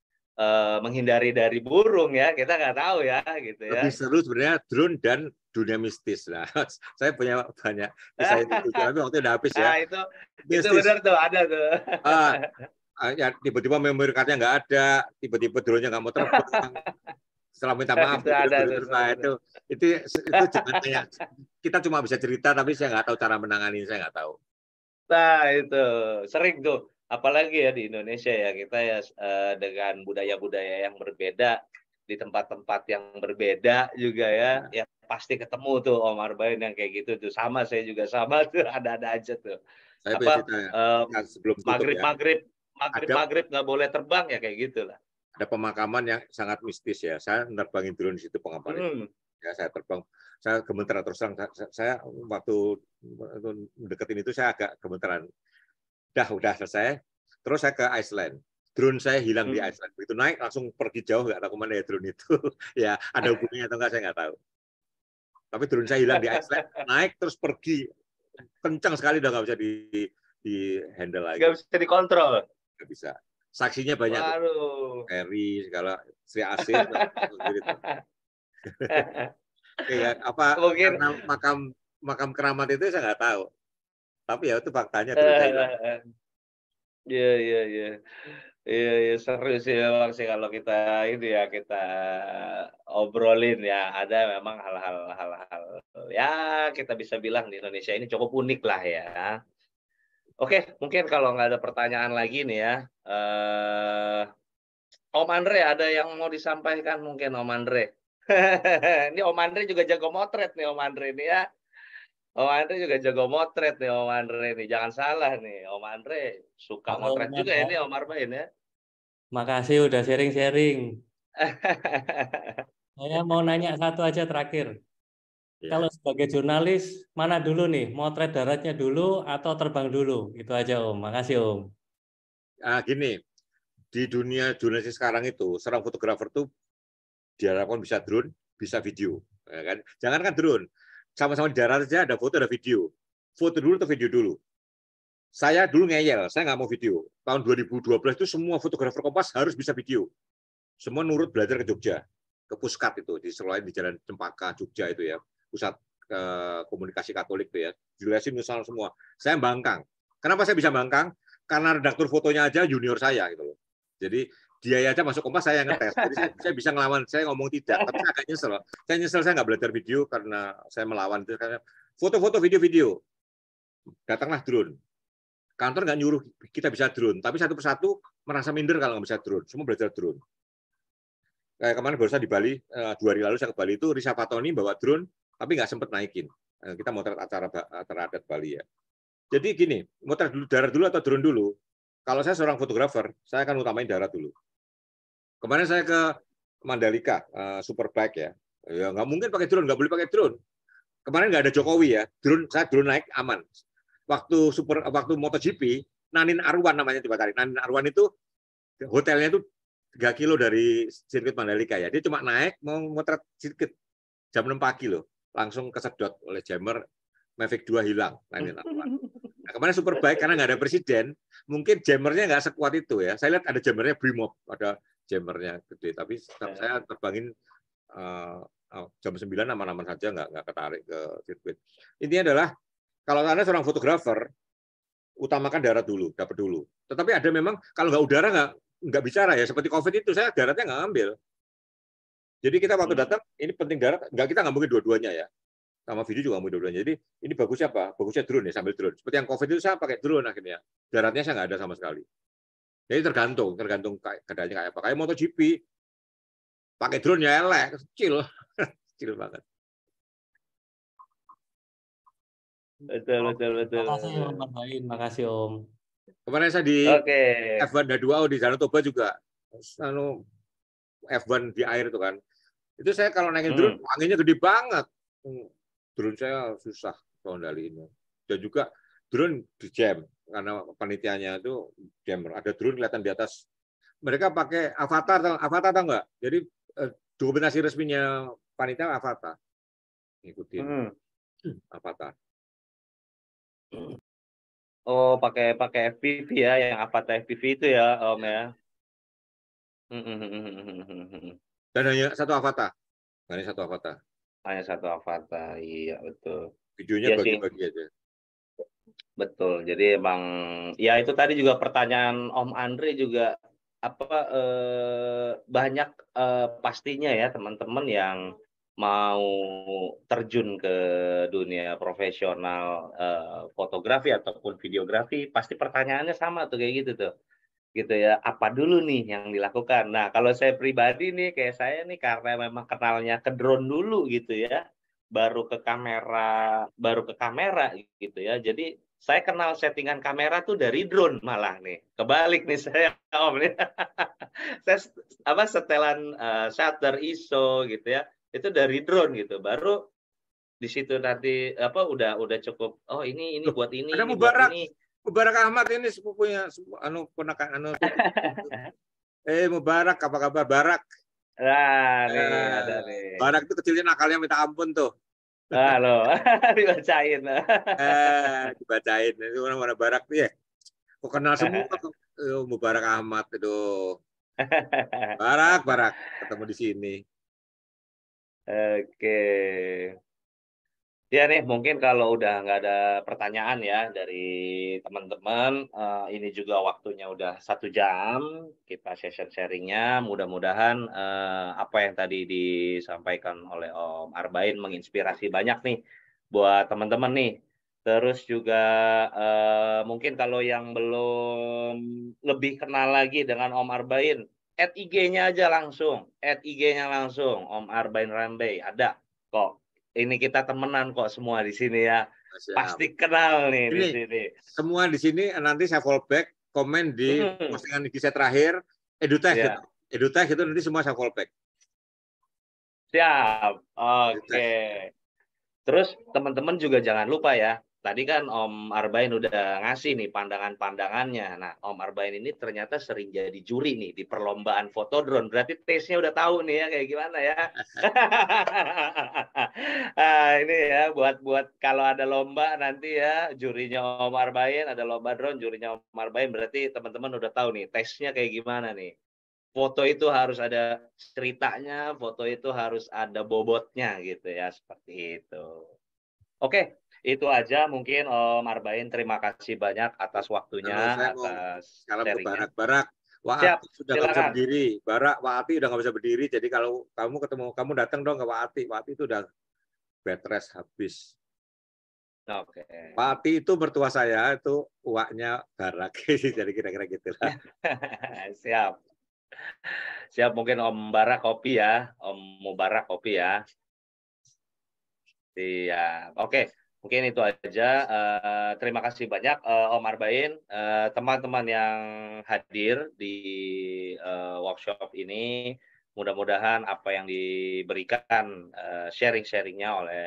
[SPEAKER 1] Eh, menghindari dari burung ya kita nggak tahu ya gitu ya lebih seru sebenarnya drone dan dunia mistis lah (laughs) saya punya banyak saya itu tapi waktu udah habis ya
[SPEAKER 4] nah, itu mistis. itu benar tuh ada tuh uh,
[SPEAKER 2] (laughs) ya tiba-tiba memori cardnya nggak ada tiba-tiba drone-nya nggak mau terbang setelah minta maaf itu, ada, itu, itu, itu itu jangan tanya kita cuma bisa cerita tapi saya nggak tahu cara menangani saya nggak tahu
[SPEAKER 1] nah itu sering tuh apalagi ya di Indonesia ya kita ya uh, dengan budaya-budaya yang berbeda di tempat-tempat yang berbeda juga ya iya. ya pasti ketemu tuh Om Arbain yang kayak gitu tuh sama saya juga sama (laughs) tuh ada-ada aja tuh saya apa cerita, ya. um, nah, maghrib, ya. maghrib maghrib ada, maghrib nggak boleh terbang ya kayak gitulah
[SPEAKER 2] ada pemakaman yang sangat mistis ya saya nerbangin drone di situ pengamanan hmm. ya saya terbang saya gemeteran terus terang saya, saya waktu, waktu deketin itu saya agak gemeteran Dah, udah selesai. Terus saya ke Iceland. Drone saya hilang hmm. di Iceland. Begitu naik langsung pergi jauh nggak tahu kemana ya drone itu. (laughs) ya ada hubungannya atau enggak saya nggak tahu. Tapi drone saya hilang di Iceland, (laughs) naik terus pergi kencang sekali udah nggak bisa di di handle lagi. Nggak bisa dikontrol. Nggak bisa. Saksinya banyak. Harry Eri segala Sri Asih. Oke ya, apa mungkin karena makam makam keramat itu saya nggak tahu tapi ya itu
[SPEAKER 1] faktanya eh, eh, eh. Iya iya iya. Iya, iya seru sih memang sih kalau kita itu ya kita obrolin ya ada memang hal-hal hal-hal ya kita bisa bilang di Indonesia ini cukup unik lah ya. Oke, mungkin kalau nggak ada pertanyaan lagi nih ya. Eh, Om Andre ada yang mau disampaikan mungkin Om Andre. (laughs) ini Om Andre juga jago motret nih Om Andre ini ya. Om Andre juga jago motret nih Om Andre nih. Jangan salah nih Om Andre suka Halo, motret juga ya nih Om Arbain ya. Makasih udah sharing-sharing. (laughs) Saya mau nanya satu aja terakhir. Ya. Kalau sebagai jurnalis, mana dulu nih? Motret daratnya dulu atau terbang dulu? Itu aja Om. Makasih Om. Ah, gini, di dunia
[SPEAKER 2] jurnalis sekarang itu, seorang fotografer tuh diharapkan bisa drone, bisa video. Ya kan? kan drone, sama-sama di darat saja ada foto ada video. Foto dulu atau video dulu? Saya dulu ngeyel, saya nggak mau video. Tahun 2012 itu semua fotografer Kompas harus bisa video. Semua nurut belajar ke Jogja, ke Puskat itu, di selain di Jalan Cempaka, Jogja itu ya, pusat eh, komunikasi Katolik itu ya, jelasin misalnya semua. Saya bangkang. Kenapa saya bisa bangkang? Karena redaktur fotonya aja junior saya gitu loh. Jadi dia aja masuk kompas saya yang ngetes. Jadi saya, saya bisa ngelawan, saya ngomong tidak, tapi saya agak nyesel. Saya nyesel saya nggak belajar video karena saya melawan itu karena foto-foto video-video. Datanglah drone. Kantor nggak nyuruh kita bisa drone, tapi satu persatu merasa minder kalau nggak bisa drone. Semua belajar drone. Kayak kemarin baru di Bali, eh, dua hari lalu saya ke Bali itu Risa Patoni bawa drone, tapi nggak sempet naikin. Eh, kita mau acara acara adat Bali ya. Jadi gini, mau dulu darat dulu atau drone dulu. Kalau saya seorang fotografer, saya akan utamain darat dulu Kemarin saya ke Mandalika uh, Superbike ya. Ya nggak mungkin pakai drone, nggak boleh pakai drone. Kemarin nggak ada Jokowi ya, drone saya drone naik aman. Waktu super waktu MotoGP, Nanin Arwan namanya coba tarik. Nanin Arwan itu hotelnya itu tiga kilo dari sirkuit Mandalika ya. Dia cuma naik mau motret sirkuit jam 6 pagi loh. Langsung kesedot oleh jammer Mavic 2 hilang. Nanin Arwan. Nah, kemarin super baik karena nggak ada presiden, mungkin jammernya nggak sekuat itu ya. Saya lihat ada jammernya Brimob, ada jammernya gede. Tapi ya. saya terbangin uh, jam 9 aman-aman saja, nggak nggak ketarik ke sirkuit. Intinya adalah kalau anda seorang fotografer, utamakan darat dulu, dapat dulu. Tetapi ada memang kalau nggak udara nggak nggak bicara ya. Seperti COVID itu saya daratnya nggak ambil. Jadi kita waktu hmm. datang ini penting darat, nggak kita nggak mungkin dua-duanya ya. Sama video juga nggak mungkin dua-duanya. Jadi ini bagusnya apa? Bagusnya drone ya sambil drone. Seperti yang COVID itu saya pakai drone akhirnya. Daratnya saya nggak ada sama sekali. Jadi tergantung, tergantung kendalanya kayak apa. Kayak MotoGP, pakai drone ya elek, kecil, (laughs) kecil banget.
[SPEAKER 1] Betul, betul, betul. Terima kasih, Om. Kemarin saya di okay. F1 dan 2 di Danau Toba juga.
[SPEAKER 2] Anu F1 di air itu kan. Itu saya kalau naikin hmm. drone, hmm. anginnya gede banget. Hmm. Drone saya susah kendaliinnya. Dan juga drone di jam karena panitianya itu gamer. Ada drone kelihatan di atas. Mereka pakai avatar, avatar atau enggak? Jadi eh, dominasi resminya panitia avatar. Ngikutin hmm. avatar.
[SPEAKER 1] Oh, pakai pakai FPV ya, yang avatar FPV itu ya, Om ya. Hmm, hmm, hmm,
[SPEAKER 2] Dan hanya satu avatar.
[SPEAKER 1] Hanya satu avatar. Hanya satu avatar, iya betul. Videonya iya bagi-bagi aja. Betul. Jadi emang ya itu tadi juga pertanyaan Om Andre juga apa eh, banyak eh, pastinya ya teman-teman yang mau terjun ke dunia profesional eh, fotografi ataupun videografi pasti pertanyaannya sama tuh kayak gitu tuh gitu ya apa dulu nih yang dilakukan nah kalau saya pribadi nih kayak saya nih karena memang kenalnya ke drone dulu gitu ya baru ke kamera baru ke kamera gitu ya jadi saya kenal settingan kamera tuh dari drone malah nih. Kebalik nih saya Om nih. (laughs) saya apa setelan uh, shutter ISO gitu ya. Itu dari drone gitu. Baru di situ nanti apa udah udah cukup oh ini ini buat ini ada ini, Mubarak buat ini.
[SPEAKER 2] Mubarak Ahmad ini sepupunya sepupu, anu ponakan anu (laughs) eh Mubarak apa kabar Barak nah, nih, eh, ada nih. Barak itu kecilnya nakalnya minta ampun tuh Halo, (laughs) dibacain. eh, dibacain. Itu orang-orang barak tuh ya. Kok kenal semua tuh. (laughs) Oh, Mubarak Ahmad, aduh.
[SPEAKER 1] Barak, Barak. Ketemu di sini. Oke. Okay. Ya nih, mungkin kalau udah nggak ada pertanyaan ya dari teman-teman, uh, ini juga waktunya udah satu jam kita session sharingnya. Mudah-mudahan uh, apa yang tadi disampaikan oleh Om Arbain menginspirasi banyak nih buat teman-teman nih. Terus juga uh, mungkin kalau yang belum lebih kenal lagi dengan Om Arbain, add IG-nya aja langsung, add IG-nya langsung Om Arbain Rambe ada kok ini kita temenan kok semua di sini ya. Siap. Pasti kenal nih ini, di sini.
[SPEAKER 2] Semua di sini nanti saya back komen di hmm. postingan di saya terakhir edutech ya. gitu. Edutech itu nanti semua saya back.
[SPEAKER 1] Siap. Oke. Okay. Terus teman-teman juga jangan lupa ya tadi kan Om Arbain udah ngasih nih pandangan-pandangannya. Nah, Om Arbain ini ternyata sering jadi juri nih di perlombaan foto drone. Berarti tesnya udah tahu nih ya kayak gimana ya. nah, (laughs) ini ya buat buat kalau ada lomba nanti ya jurinya Om Arbain, ada lomba drone jurinya Om Arbain berarti teman-teman udah tahu nih tesnya kayak gimana nih. Foto itu harus ada ceritanya, foto itu harus ada bobotnya gitu ya, seperti itu. Oke, itu aja mungkin Om eh, Arbain terima kasih banyak atas waktunya kalau atas kalau ke barak-barak siap sudah nggak bisa berdiri.
[SPEAKER 2] Barak Wahati udah nggak bisa berdiri. Jadi kalau kamu ketemu kamu datang dong ke Wahati Wahati itu udah bed rest habis.
[SPEAKER 3] Oke. Okay.
[SPEAKER 2] Wahati itu mertua saya itu
[SPEAKER 1] uaknya Barak. (laughs) jadi kira-kira gitu lah. (laughs) Siap. Siap mungkin Om Barak kopi ya, Om Mubarak kopi ya. Iya, oke. Okay mungkin itu aja. Uh, terima kasih banyak uh, Om Arbain, teman eh, teman-teman yang hadir di uh, workshop ini. Mudah-mudahan apa yang diberikan uh, sharing-sharingnya oleh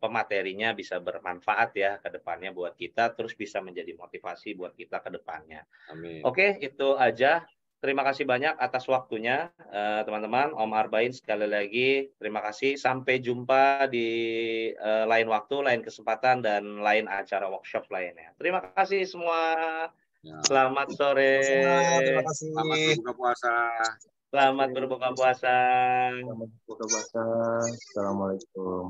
[SPEAKER 1] pematerinya bisa bermanfaat ya ke depannya buat kita, terus bisa menjadi motivasi buat kita ke depannya. oke Oke, itu aja. Terima kasih banyak atas waktunya, eh, teman-teman. Om Arbain sekali lagi terima kasih. Sampai jumpa di eh, lain waktu, lain kesempatan, dan lain acara workshop lainnya. Terima kasih semua. Ya. Selamat sore. Selamat berbuka puasa. Selamat berbuka puasa. Selamat berbuka puasa.
[SPEAKER 3] Assalamualaikum.